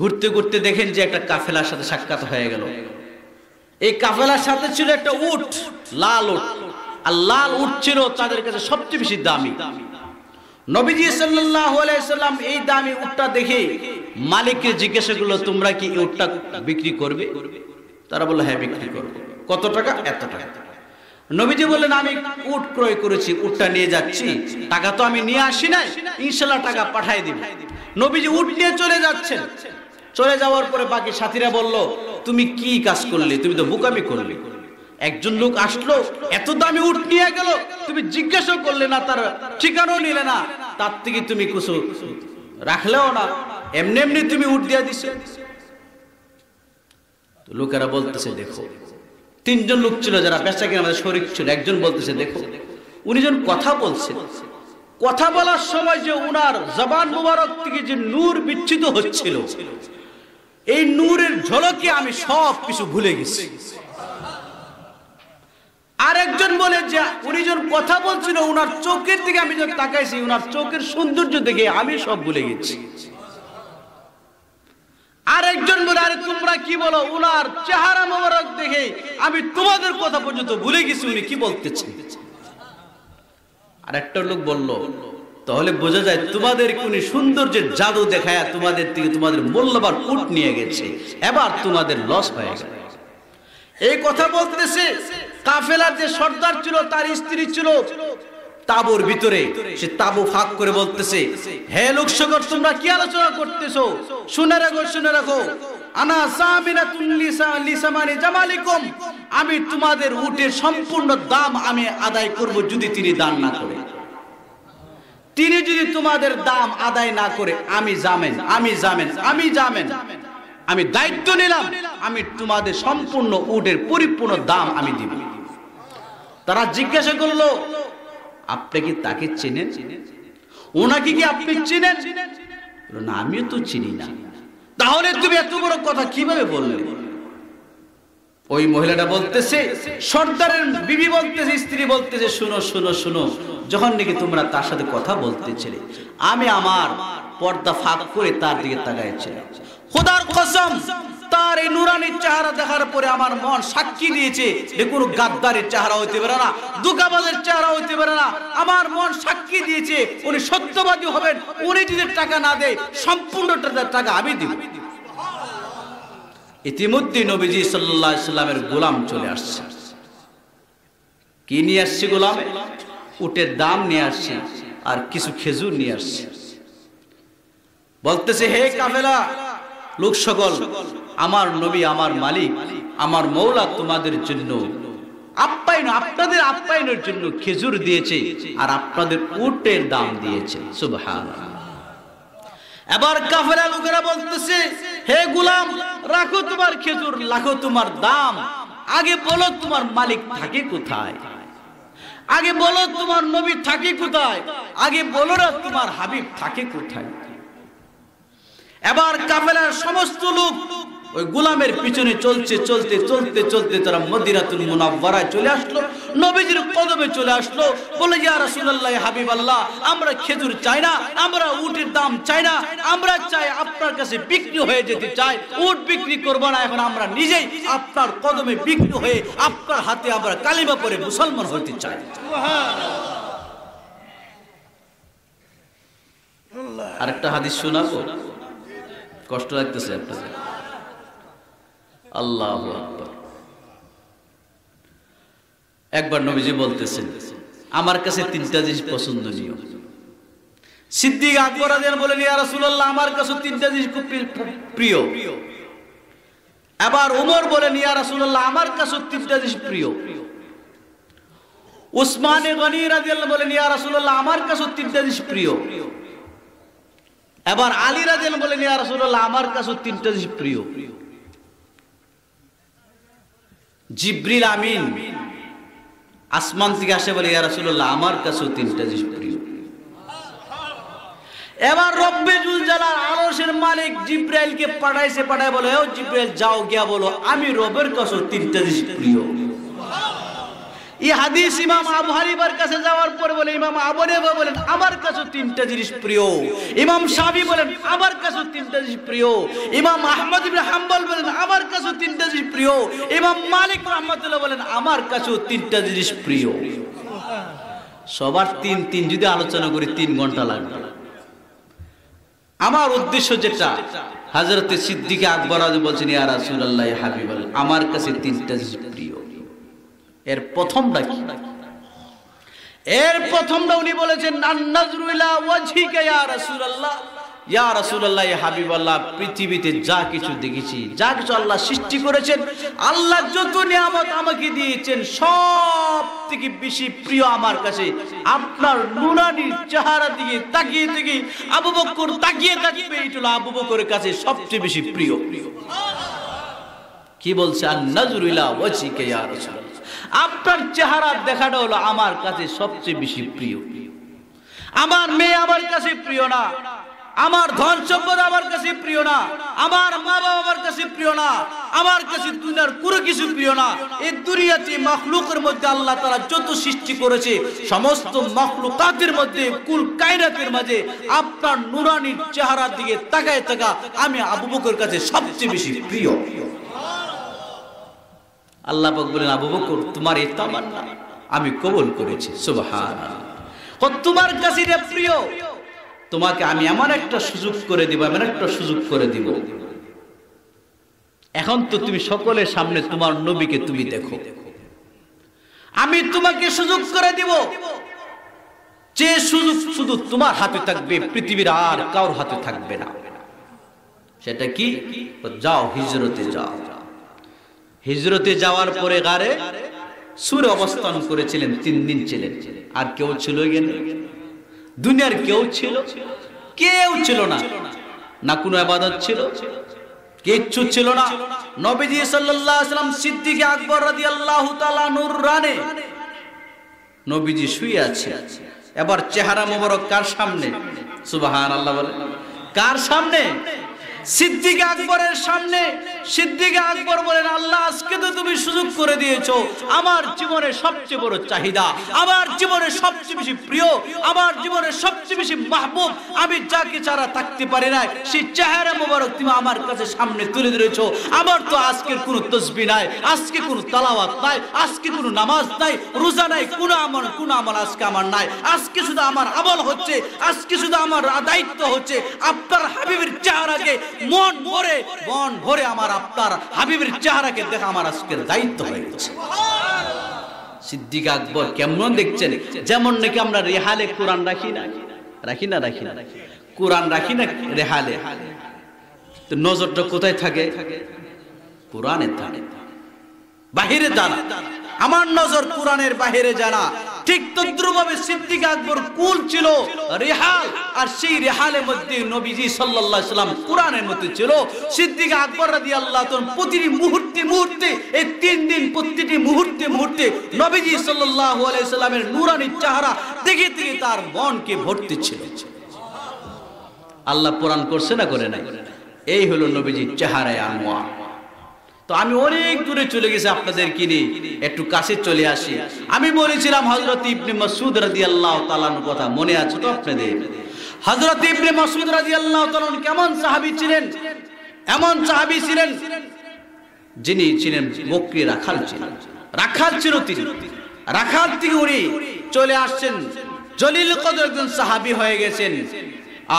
ঘুরতে ঘুরতে দেখেন যে একটা কাফেলার সাথে সাক্ষাৎ হয়ে গেল এই কাফেলার সাথে ছিল একটা উঠ লাল উঠ আর লাল উঠ ছিল তাদের কাছে সবচেয়ে বেশি দামি নবীজি সাল্লাম এই দামি উঠটা দেখে মালিককে জিজ্ঞাসা করলো তোমরা কি উটটা বিক্রি করবে তারা বললো হ্যাঁ বিক্রি করবো কত টাকা এত টাকা নবীজি বললেন আমি উট ক্রয় করেছি উটটা নিয়ে যাচ্ছি টাকা তো আমি নিয়ে আসি নাই ইনশাল্লাহ টাকা পাঠাই দিব নবীজি উট নিয়ে চলে যাচ্ছেন চলে যাওয়ার পরে বাকি সাথীরা বলল তুমি কি কাজ করলে তুমি তো বোকামি করলে একজন লোক আসলো এত দামি উট নিয়ে গেল তুমি জিজ্ঞাসা করলে না তার ঠিকানাও নিলে না তার থেকে তুমি কিছু রাখলেও না এমনি এমনি তুমি উট দিয়ে দিছো লোকেরা বলতেছে দেখো তিনজন লোক ছিল যারা পেশা কিনা আমাদের শরীর ছিল একজন বলতেছে দেখো উনি যখন কথা বলছেন কথা বলার সময় যে উনার জবান মুবারক থেকে যে নূর বিচ্ছিত হচ্ছিল এই নূরের ঝলকে আমি সব কিছু ভুলে গেছি আরেকজন বলে যে উনি যখন কথা বলছিল উনার চোখের দিকে আমি যখন তাকাইছি উনার চোখের সৌন্দর্য দেখে আমি সব ভুলে গেছি আরেকজন বলে আরে তোমরা কি বলো উনার চেহারা মোবারক দেখে আমি তোমাদের কথা পর্যন্ত ভুলে গেছি উনি কি বলতেছেন আর একটা লোক বলল তাহলে বোঝা যায় তোমাদের উনি সৌন্দর্যের জাদু দেখায় তোমাদের থেকে তোমাদের মূল্যবান উট নিয়ে গেছে এবার তোমাদের লস হয়ে গেল এই কথা বলতেছে কাফেলার যে সর্দার ছিল তার স্ত্রী ছিল তাবুর ভিতরে সে তাবু ফাঁক করে বলতেছে হে লোকসগর তোমরা কি আলোচনা করতেছো শুনে রাখো শুনে রাখো আনা লিসামানি জামালিকুম আমি তোমাদের উটের সম্পূর্ণ দাম আমি আদায় করব যদি তিনি দান না করে তিনি যদি তোমাদের দাম আদায় না করে আমি জামেন আমি জামেন আমি জামেন আমি দায়িত্ব নিলাম আমি তোমাদের সম্পূর্ণ উটের পরিপূর্ণ দাম আমি দিব তারা জিজ্ঞাসা করলো আপনি কি তাকে চেনেন ওনাকে কি আপনি চেনেন না আমিও তো চিনি না তাহলে তুমি এত বড় কথা কিভাবে বললে ওই মহিলাটা বলতেছে সর্দারের বিবি বলতেছে স্ত্রী বলতেছে শুনো শুনো শুনো যখন নাকি তোমরা তার সাথে কথা বলতেছিলে আমি আমার পর্দা ফাঁক করে তার দিকে তাকাইছিলাম খোদার কসম তার এই নুরানির চেহারা দেখার পরে আমার মন সাক্ষী দিয়েছে যে কোনো গাদ্দারের চেহারা হইতে পারে না দুকাবাজের চেহারা হইতে পারে না আমার মন সাক্ষী দিয়েছে উনি সত্যবাদী হবেন উনি যদি টাকা না দেয় সম্পূর্ণ টাকা আমি দিব ইতিমধ্যে নবীজি সাল্লাহ সাল্লামের গোলাম চলে আসছে কি নিয়ে আসছে গোলাম উটের দাম নিয়ে আসছে আর কিছু খেজুর নিয়ে আসছে বলতেছে হে কাফেলা লোক সকল আমার নবী আমার মালিক আমার মৌলা তোমাদের জন্য আপ্যায়ন আপনাদের আপ্যায়নের জন্য খেজুর দিয়েছে আর আপনাদের উটের দাম দিয়েছে সুবহান এবার কাফেরা লোকেরা বলতেছে হে গুলাম রাখো তোমার খেজুর লাখো তোমার দাম আগে বলো তোমার মালিক থাকে কোথায় আগে বলো তোমার নবী থাকে কোথায় আগে বলো না তোমার হাবিব থাকে কোথায় এবার কাফেলার সমস্ত লোক ওই গোলামের পিছনে চলছে চলতে চলতে চলতে তারা মদিরাতুল মুনাব্বারায় চলে আসলো নবীজির কদমে চলে আসলো বলে ইয়া রাসূলুল্লাহ আমরা খেজুর চাই না আমরা উটের দাম চাই না আমরা চাই আপনার কাছে বিক্রি হয়ে যেতে চাই উট বিক্রি করব না এখন আমরা নিজেই আপনার কদমে বিক্রি হয়ে আপনার হাতে আমরা কালিমা পড়ে মুসলমান হতে চাই আরেকটা হাদিস শোনাবো কষ্ট লাগতেছে আপনাদের আল্লাহ একবার নবীজি বলতেছেন আমার কাছে তিনটা জিনিস পছন্দনীয় সিদ্দিক আকবর বলেন ইয়া রাসূলুল্লাহ আমার কাছে তিনটা জিনিস খুব প্রিয় আবার উমর বলেন ইয়া রাসূলুল্লাহ আমার কাছে তিনটা জিনিস প্রিয় গনি বলেন ইয়া রাসূলুল্লাহ আমার কাছে তিনটা জিনিস প্রিয় এবার আলী রাজেন বলেন আমার কাছে তিনটা জিনিস প্রিয় জিব্রিল আমিন আসমান থেকে আসে বলে ইয়ারসুল্লাহ আমার কাছেও তিনটা জিনিস প্রিয় এবার রব্বে জালাল আরশের মালিক জিব্রাইলকে পাঠাইছে পাঠায় বলে ও জিব্রাইল যাও গিয়া বলো আমি রবের কাছেও তিনটা জিনিস প্রিয় হাদিস ইমাম কাছে পর বলে ইমাম বলেন আমার তিনটা জিনিস প্রিয় ইমাম তিনটা জিনিস প্রিয় ইমাম হাম্বল বলেন আমার তিনটা জিনিস প্রিয় ইমাম মালিক বলেন আমার তিনটা জিনিস প্রিয় সবার তিন তিন যদি আলোচনা করি তিন ঘন্টা লাগবে আমার উদ্দেশ্য যেটা হাজরতে সিদ্দিকে আকবর বলছেন আমার কাছে তিনটা জিনিস এর প্রথমটা কি এর প্রথমটা উনি বলেছেন ইয়া হাবিবাল্লাহ পৃথিবীতে যা কিছু দেখেছি যা কিছু আল্লাহ সৃষ্টি করেছেন আল্লাহ যত আমাকে দিয়েছেন বেশি প্রিয় আমার কাছে আপনার নুরানির চেহারা দিকে তাকিয়ে থেকে আবু বকর তাকিয়ে থাকবে আবু বকরের কাছে সবচেয়ে বেশি প্রিয় কি বলছে আন নাজরুলা ওয়াজিকা ইয়া আপনার চেহারা দেখাটা হলো আমার কাছে সবচেয়ে বেশি প্রিয় আমার মেয়ে আমার কাছে প্রিয় না আমার ধন সম্পদ আমার কাছে প্রিয় না আমার মা বাবা আমার কাছে প্রিয় না আমার কাছে দুনিয়ার কোনো কিছু প্রিয় না এই দুনিয়াতে মখলুকের মধ্যে আল্লাহ তারা যত সৃষ্টি করেছে সমস্ত মখলুকাতের মধ্যে কুল কায়নাতের মাঝে আপনার নুরানির চেহারার দিকে তাকায় থাকা আমি আবু কাছে সবচেয়ে বেশি প্রিয় আল্লাহ বলেন আবু বকর তোমার এই তামান্না আমি কবল করেছি তোমার কাছে প্রিয় তোমাকে আমি এমন একটা সুযোগ করে দিব এমন একটা সুযোগ করে দিব এখন তো তুমি সকলের সামনে তোমার নবীকে তুমি দেখো আমি তোমাকে সুযোগ করে দিব যে সুযোগ শুধু তোমার হাতে থাকবে পৃথিবীর আর কারোর হাতে থাকবে না সেটা কি যাও হিজরতে যাও হিজরতে যাওয়ার পরে গারে সুর অবস্থান করেছিলেন তিন দিন ছিলেন আর কেউ ছিল দুনিয়ার কেউ ছিল কেউ ছিল না না কোনো আবাদত ছিল কিচ্ছু ছিল না নবীজি সাল্লাম সিদ্দিক আকবর রাজি আল্লাহ নুর রানে নবীজি শুয়ে আছে এবার চেহারা মোবারক কার সামনে আল্লাহ বলে কার সামনে সিদ্দিক আকবরের সামনে সিদ্দিক আকবর বলেন আল্লাহ আজকে তো তুমি সুযোগ করে দিয়েছ আমার জীবনের সবচেয়ে বড় চাহিদা আমার জীবনের সবচেয়ে বেশি প্রিয় আমার জীবনের সবচেয়ে বেশি মাহবুব আমি যাকে ছাড়া থাকতে পারি না সেই চেহারা মোবারক তুমি আমার কাছে সামনে তুলে ধরেছ আমার তো আজকের কোনো তসবি নাই আজকে কোনো তালাওয়াত নাই আজকে কোনো নামাজ নাই রোজা নাই কোনো আমল কোনো আমল আজকে আমার নাই আজকে শুধু আমার আমল হচ্ছে আজকে শুধু আমার দায়িত্ব হচ্ছে আপনার হাবিবের চেহারাকে মন ভরে মন ভরে আমার আপনার হাবিবের চেহারাকে দেখা আমার আজকের দায়িত্ব হয়ে গেছে সিদ্দিক আকবর কেমন দেখছেন যেমন নাকি আমরা রেহালে কোরআন রাখি না রাখি না রাখি না কোরআন রাখি না রেহালে নজরটা কোথায় থাকে কোরআনে থাকে বাহিরে জানা আমার নজর কোরআনের বাহিরে জানা ঠিক তদ্রুভাবে সিদ্দিক আকবর কুল ছিল রেহাল আর সেই রেহালের মধ্যে নবীজি সাল্লাল্লাহু সাল্লাম কোরআনের মধ্যে ছিল সিদ্দিক আকবর রাদিয়াল্লাহু তাআলা প্রতিটি মুহূর্তে মুহূর্তে এই তিন দিন প্রতিটি মুহূর্তে মুহূর্তে নবীজি সাল্লাল্লাহু আলাইহি সাল্লামের নূরানী চেহারা দেখে দেখে তার মনকে ভর্তি ছিল আল্লাহ পুরাণ করছে না করে নাই এই হলো নবীজির চেহারায় আনোয়ার তো আমি অনেক দূরে চলে গেছি আপনাদের কিনে একটু কাছে চলে আসি আমি বলেছিলাম হজরত ইবনে মসুদ রাজি আল্লাহ তালানোর কথা মনে আছে তো আপনাদের হজরত ইবনে মসুদ রাজি আল্লাহ তালন কেমন সাহাবি ছিলেন এমন সাহাবি ছিলেন যিনি ছিলেন বকরি রাখাল ছিল রাখাল ছিল তিনি রাখাল তিনি উনি চলে আসছেন জলিল কত একজন সাহাবি হয়ে গেছেন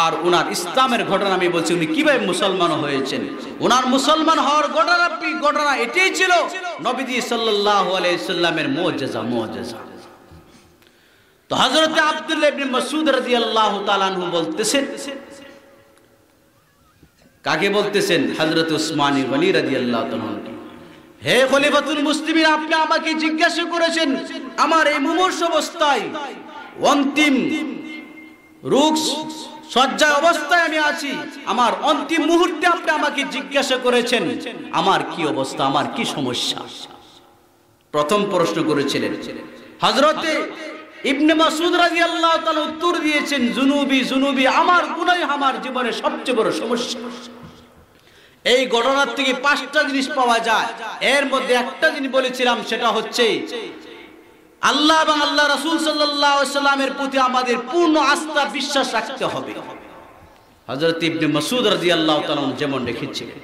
আর ওনার ইসলামের ঘটনা আমি বলছি উনি কিভাবে মুসলমান হয়েছেন ওনার মুসলমান হওয়ার ঘটনা ঘটনা এটাই ছিল নবীজি সাল্লাহ আলাইসাল্লামের মোজেজা মোজেজা তো হজরত আবদুল্লাহ ইবনে মাসউদ রাদিয়াল্লাহু তাআলা আনহু বলতেছেন কাকে বলতেছেন হজরত উসমান গনি রাদিয়াল্লাহু তাআলা হে খলিফাতুল মুসলিম আপনি আমাকে জিজ্ঞাসা করেছেন আমার এই মুমূর্ষ অবস্থায় অন্তিম রুক্স শয্যায় অবস্থায় আমি আছি আমার অন্তিম মুহূর্তে আপনি আমাকে জিজ্ঞাসা করেছেন আমার কি অবস্থা আমার কি সমস্যা প্রথম প্রশ্ন করেছিলেন হজরতে ইবনে মাসুদ রাজি আল্লাহ উত্তর দিয়েছেন জুনুবি জুনুবি আমার গুণাই আমার জীবনে সবচেয়ে বড় সমস্যা এই ঘটনার থেকে পাঁচটা জিনিস পাওয়া যায় এর মধ্যে একটা জিনিস বলেছিলাম সেটা হচ্ছে আল্লাহ বা আল্লাহ রাসুল সাল্লামের প্রতি আমাদের পূর্ণ আস্থা বিশ্বাস রাখতে হবে হজরত ইবনে মাসুদ রাজি আল্লাহ যেমন রেখেছিলেন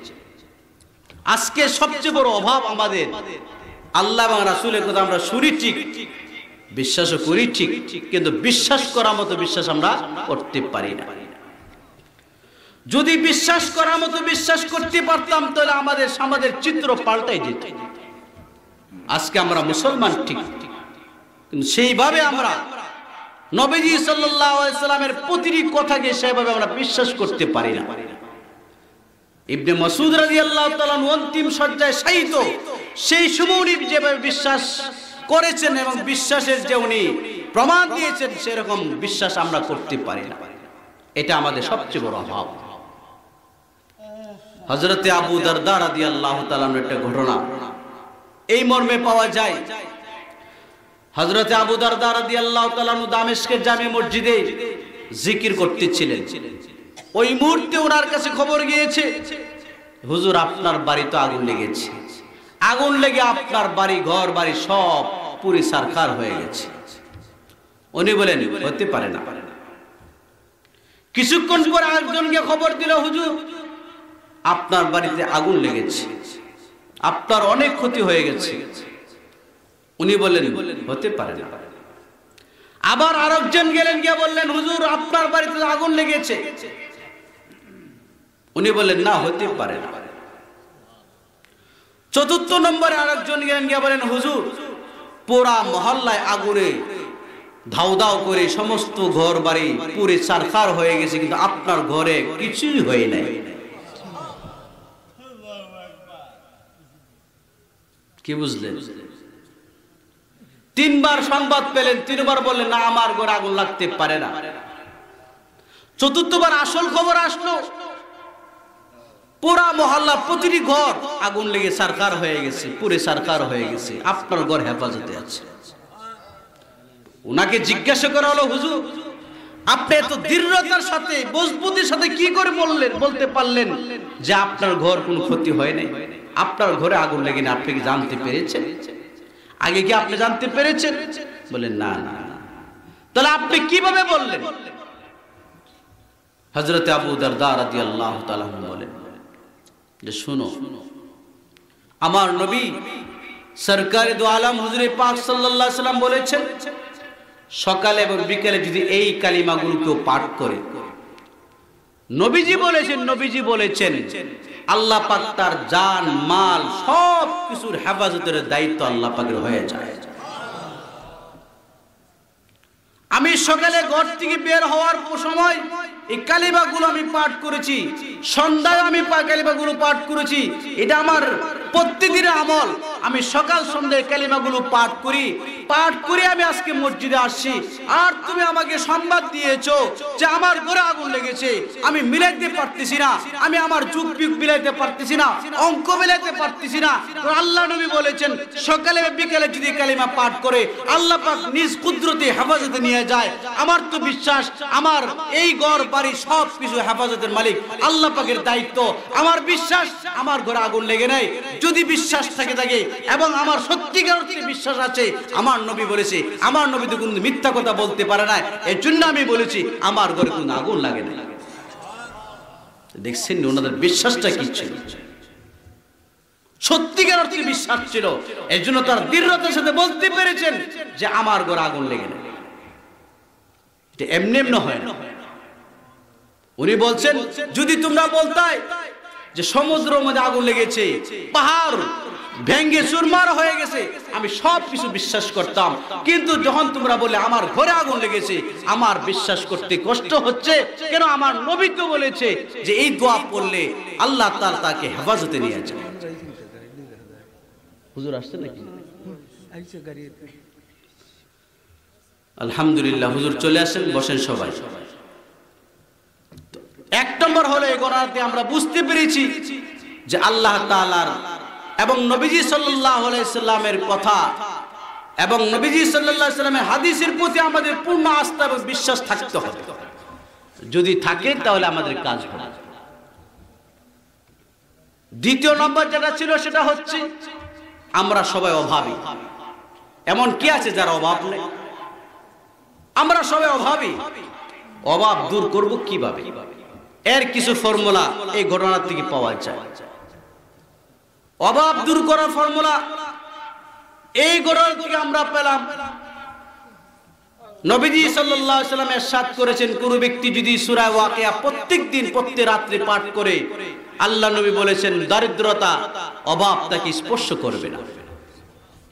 আজকে সবচেয়ে বড় অভাব আমাদের আল্লাহ এবং রাসুলের কথা আমরা শুনি ঠিক বিশ্বাসও করি ঠিক কিন্তু বিশ্বাস করার মতো বিশ্বাস আমরা করতে পারি না যদি বিশ্বাস করার মতো বিশ্বাস করতে পারতাম তাহলে আমাদের সমাজের চিত্র পাল্টাই যেত আজকে আমরা মুসলমান ঠিক কিন্তু সেইভাবে আমরা নবীজি সাল্লামের প্রতিটি কথাকে সেভাবে আমরা বিশ্বাস করতে পারি না ইবনে মসুদ রাজি আল্লাহ অন্তিম সজ্জায় সাহিত সেই সময় যেভাবে বিশ্বাস করেছেন এবং বিশ্বাসের যে উনি প্রমাণ দিয়েছেন সেরকম বিশ্বাস আমরা করতে পারি না এটা আমাদের সবচেয়ে বড় অভাব হজরতে আবু দরদার আদি আল্লাহ তালানোর একটা ঘটনা এই মর্মে পাওয়া যায় হজরতে আবুদার দারাদি আল্লাহ তালানু দামেশকের জামে মসজিদে জিকির করতেছিলেন ওই মুহূর্তে ওনার কাছে খবর গিয়েছে হুজুর আপনার বাড়ি তো আগুন লেগেছে আগুন লেগে আপনার বাড়ি ঘর বাড়ি সব পুরি সারকার হয়ে গেছে উনি বলেন হতে পারে না কিছুক্ষণ পর আরেকজনকে খবর দিল হুজুর আপনার বাড়িতে আগুন লেগেছে আপনার অনেক ক্ষতি হয়ে গেছে উনি বললেন হতে পারে না আবার আরেকজন গেলেন গিয়ে বললেন হুজুর আপনার বাড়িতে আগুন লেগেছে উনি বললেন না হতে পারে না চতুর্থ নম্বরে আরেকজন গেলেন গিয়ে বলেন হুজুর পোড়া মহল্লায় আগুনে ধাউ ধাও করে সমস্ত ঘর বাড়ি পুরে চারকার হয়ে গেছে কিন্তু আপনার ঘরে কিছুই হয় নাই কি বুঝলেন তিনবার সংবাদ পেলেন তিনবার বললেন না আমার ঘর আগুন লাগতে পারে না চতুর্থবার আসল খবর আসলো পুরা মহল্লা প্রতিটি ঘর আগুন লেগে সরকার হয়ে গেছে পুরে সরকার হয়ে গেছে আপনার ঘর হেফাজতে আছে ওনাকে জিজ্ঞাসা করা হলো হুজুর আপনি এত দৃঢ়তার সাথে মজবুতির সাথে কি করে বললেন বলতে পারলেন যে আপনার ঘর কোনো ক্ষতি হয় নাই আপনার ঘরে আগুন লেগে না আপনি কি জানতে পেরেছেন আগে কি আপনি জানতে পেরেছেন বলে না না তাহলে আপনি কিভাবে বললেন হজরত আবু দরদার আদি আল্লাহ বলেন যে শুনো আমার নবী সরকারি দোয়ালাম হুজুরে পাক সাল্লাহ সাল্লাম বলেছেন সকালে এবং বিকেলে যদি এই কালিমাগুলো কেউ পাঠ করে নবীজি বলেছেন নবীজি বলেছেন আল্লাহ পাক তার জান মাল সব কিছুর হেফাজতের দায়িত্ব আল্লাহ পাকের হয়ে যায় আমি সকালে ঘর থেকে বের হওয়ার সময় এই কালিমাগুলো আমি পাঠ করেছি সন্ধ্যায় আমি কালিমাগুলো পাঠ করেছি এটা আমার প্রতিদিনের আমল আমি সকাল সন্ধ্যায় কালিমাগুলো পাঠ করি পাঠ করে আমি আজকে মসজিদে আসছি আর তুমি আমাকে সংবাদ দিয়েছো যে আমার গোড়া আগুন লেগেছে আমি মিলাইতে পারতেছি না আমি আমার যুগ বিগ মিলাইতে পারতেছি না অঙ্ক মিলাইতে পারতেছি না আল্লাহ নবী বলেছেন সকালে বিকেলে যদি কালিমা পাঠ করে আল্লাহ পাক নিজ কুদরতি হেফাজতে নিয়ে যায় আমার তো বিশ্বাস আমার এই ঘর বাড়ি সব কিছু হেফাজতের মালিক আল্লাহ পাকের দায়িত্ব আমার বিশ্বাস আমার ঘরে আগুন লেগে নাই যদি বিশ্বাস থাকে থাকে এবং আমার সত্যিকার অর্থে বিশ্বাস আছে আমার নবী বলেছে আমার নবী তো কোনো মিথ্যা কথা বলতে পারে না এর জন্য আমি বলেছি আমার ঘরে কোনো আগুন লাগে না দেখছেন ওনাদের বিশ্বাসটা কি ছিল সত্যিকার অর্থে বিশ্বাস ছিল এর জন্য তার দৃঢ়তার সাথে বলতে পেরেছেন যে আমার ঘরে আগুন লেগে না এটা এমনি এমনি হয় না উনি বলছেন যদি তোমরা বলতাই যে সমুদ্র মধ্যে আগুন লেগেছে পাহাড় ভেঙ্গে চুরমার হয়ে গেছে আমি সব কিছু বিশ্বাস করতাম কিন্তু যখন তোমরা বলে আমার ঘরে আগুন লেগেছে আমার বিশ্বাস করতে কষ্ট হচ্ছে কেন আমার নবীকে বলেছে যে এই দোয়া পড়লে আল্লাহ তার তাকে হেফাজতে নিয়ে যায় হুজুর আসছে নাকি আলহামদুলিল্লাহ হুজুর চলে আসেন বসেন সবাই এক নম্বর হলে এ আমরা বুঝতে পেরেছি যে আল্লাহ তালার এবং নবীজি সাল্লামের কথা এবং নবীজি সাল্লামের হাদিসের প্রতি আমাদের পূর্ণ আস্থা এবং বিশ্বাস থাকতে হবে যদি থাকে তাহলে আমাদের কাজ হবে দ্বিতীয় নম্বর যেটা ছিল সেটা হচ্ছে আমরা সবাই অভাবী এমন কি আছে যারা অভাব নেই আমরা সবাই অভাবী অভাব দূর করব কিভাবে এর কিছু ফর্মুলা এই ঘটনার থেকে পাওয়া যায় অভাব দূর করার ফর্মুলা এই গোড়ার থেকে আমরা পেলাম নবীজি সাল্লাম এর এরশাদ করেছেন কোনো ব্যক্তি যদি সুরা ওয়াকিয়া প্রত্যেক দিন প্রত্যেক রাত্রে পাঠ করে আল্লাহ নবী বলেছেন দারিদ্রতা অভাব তাকে স্পর্শ করবে না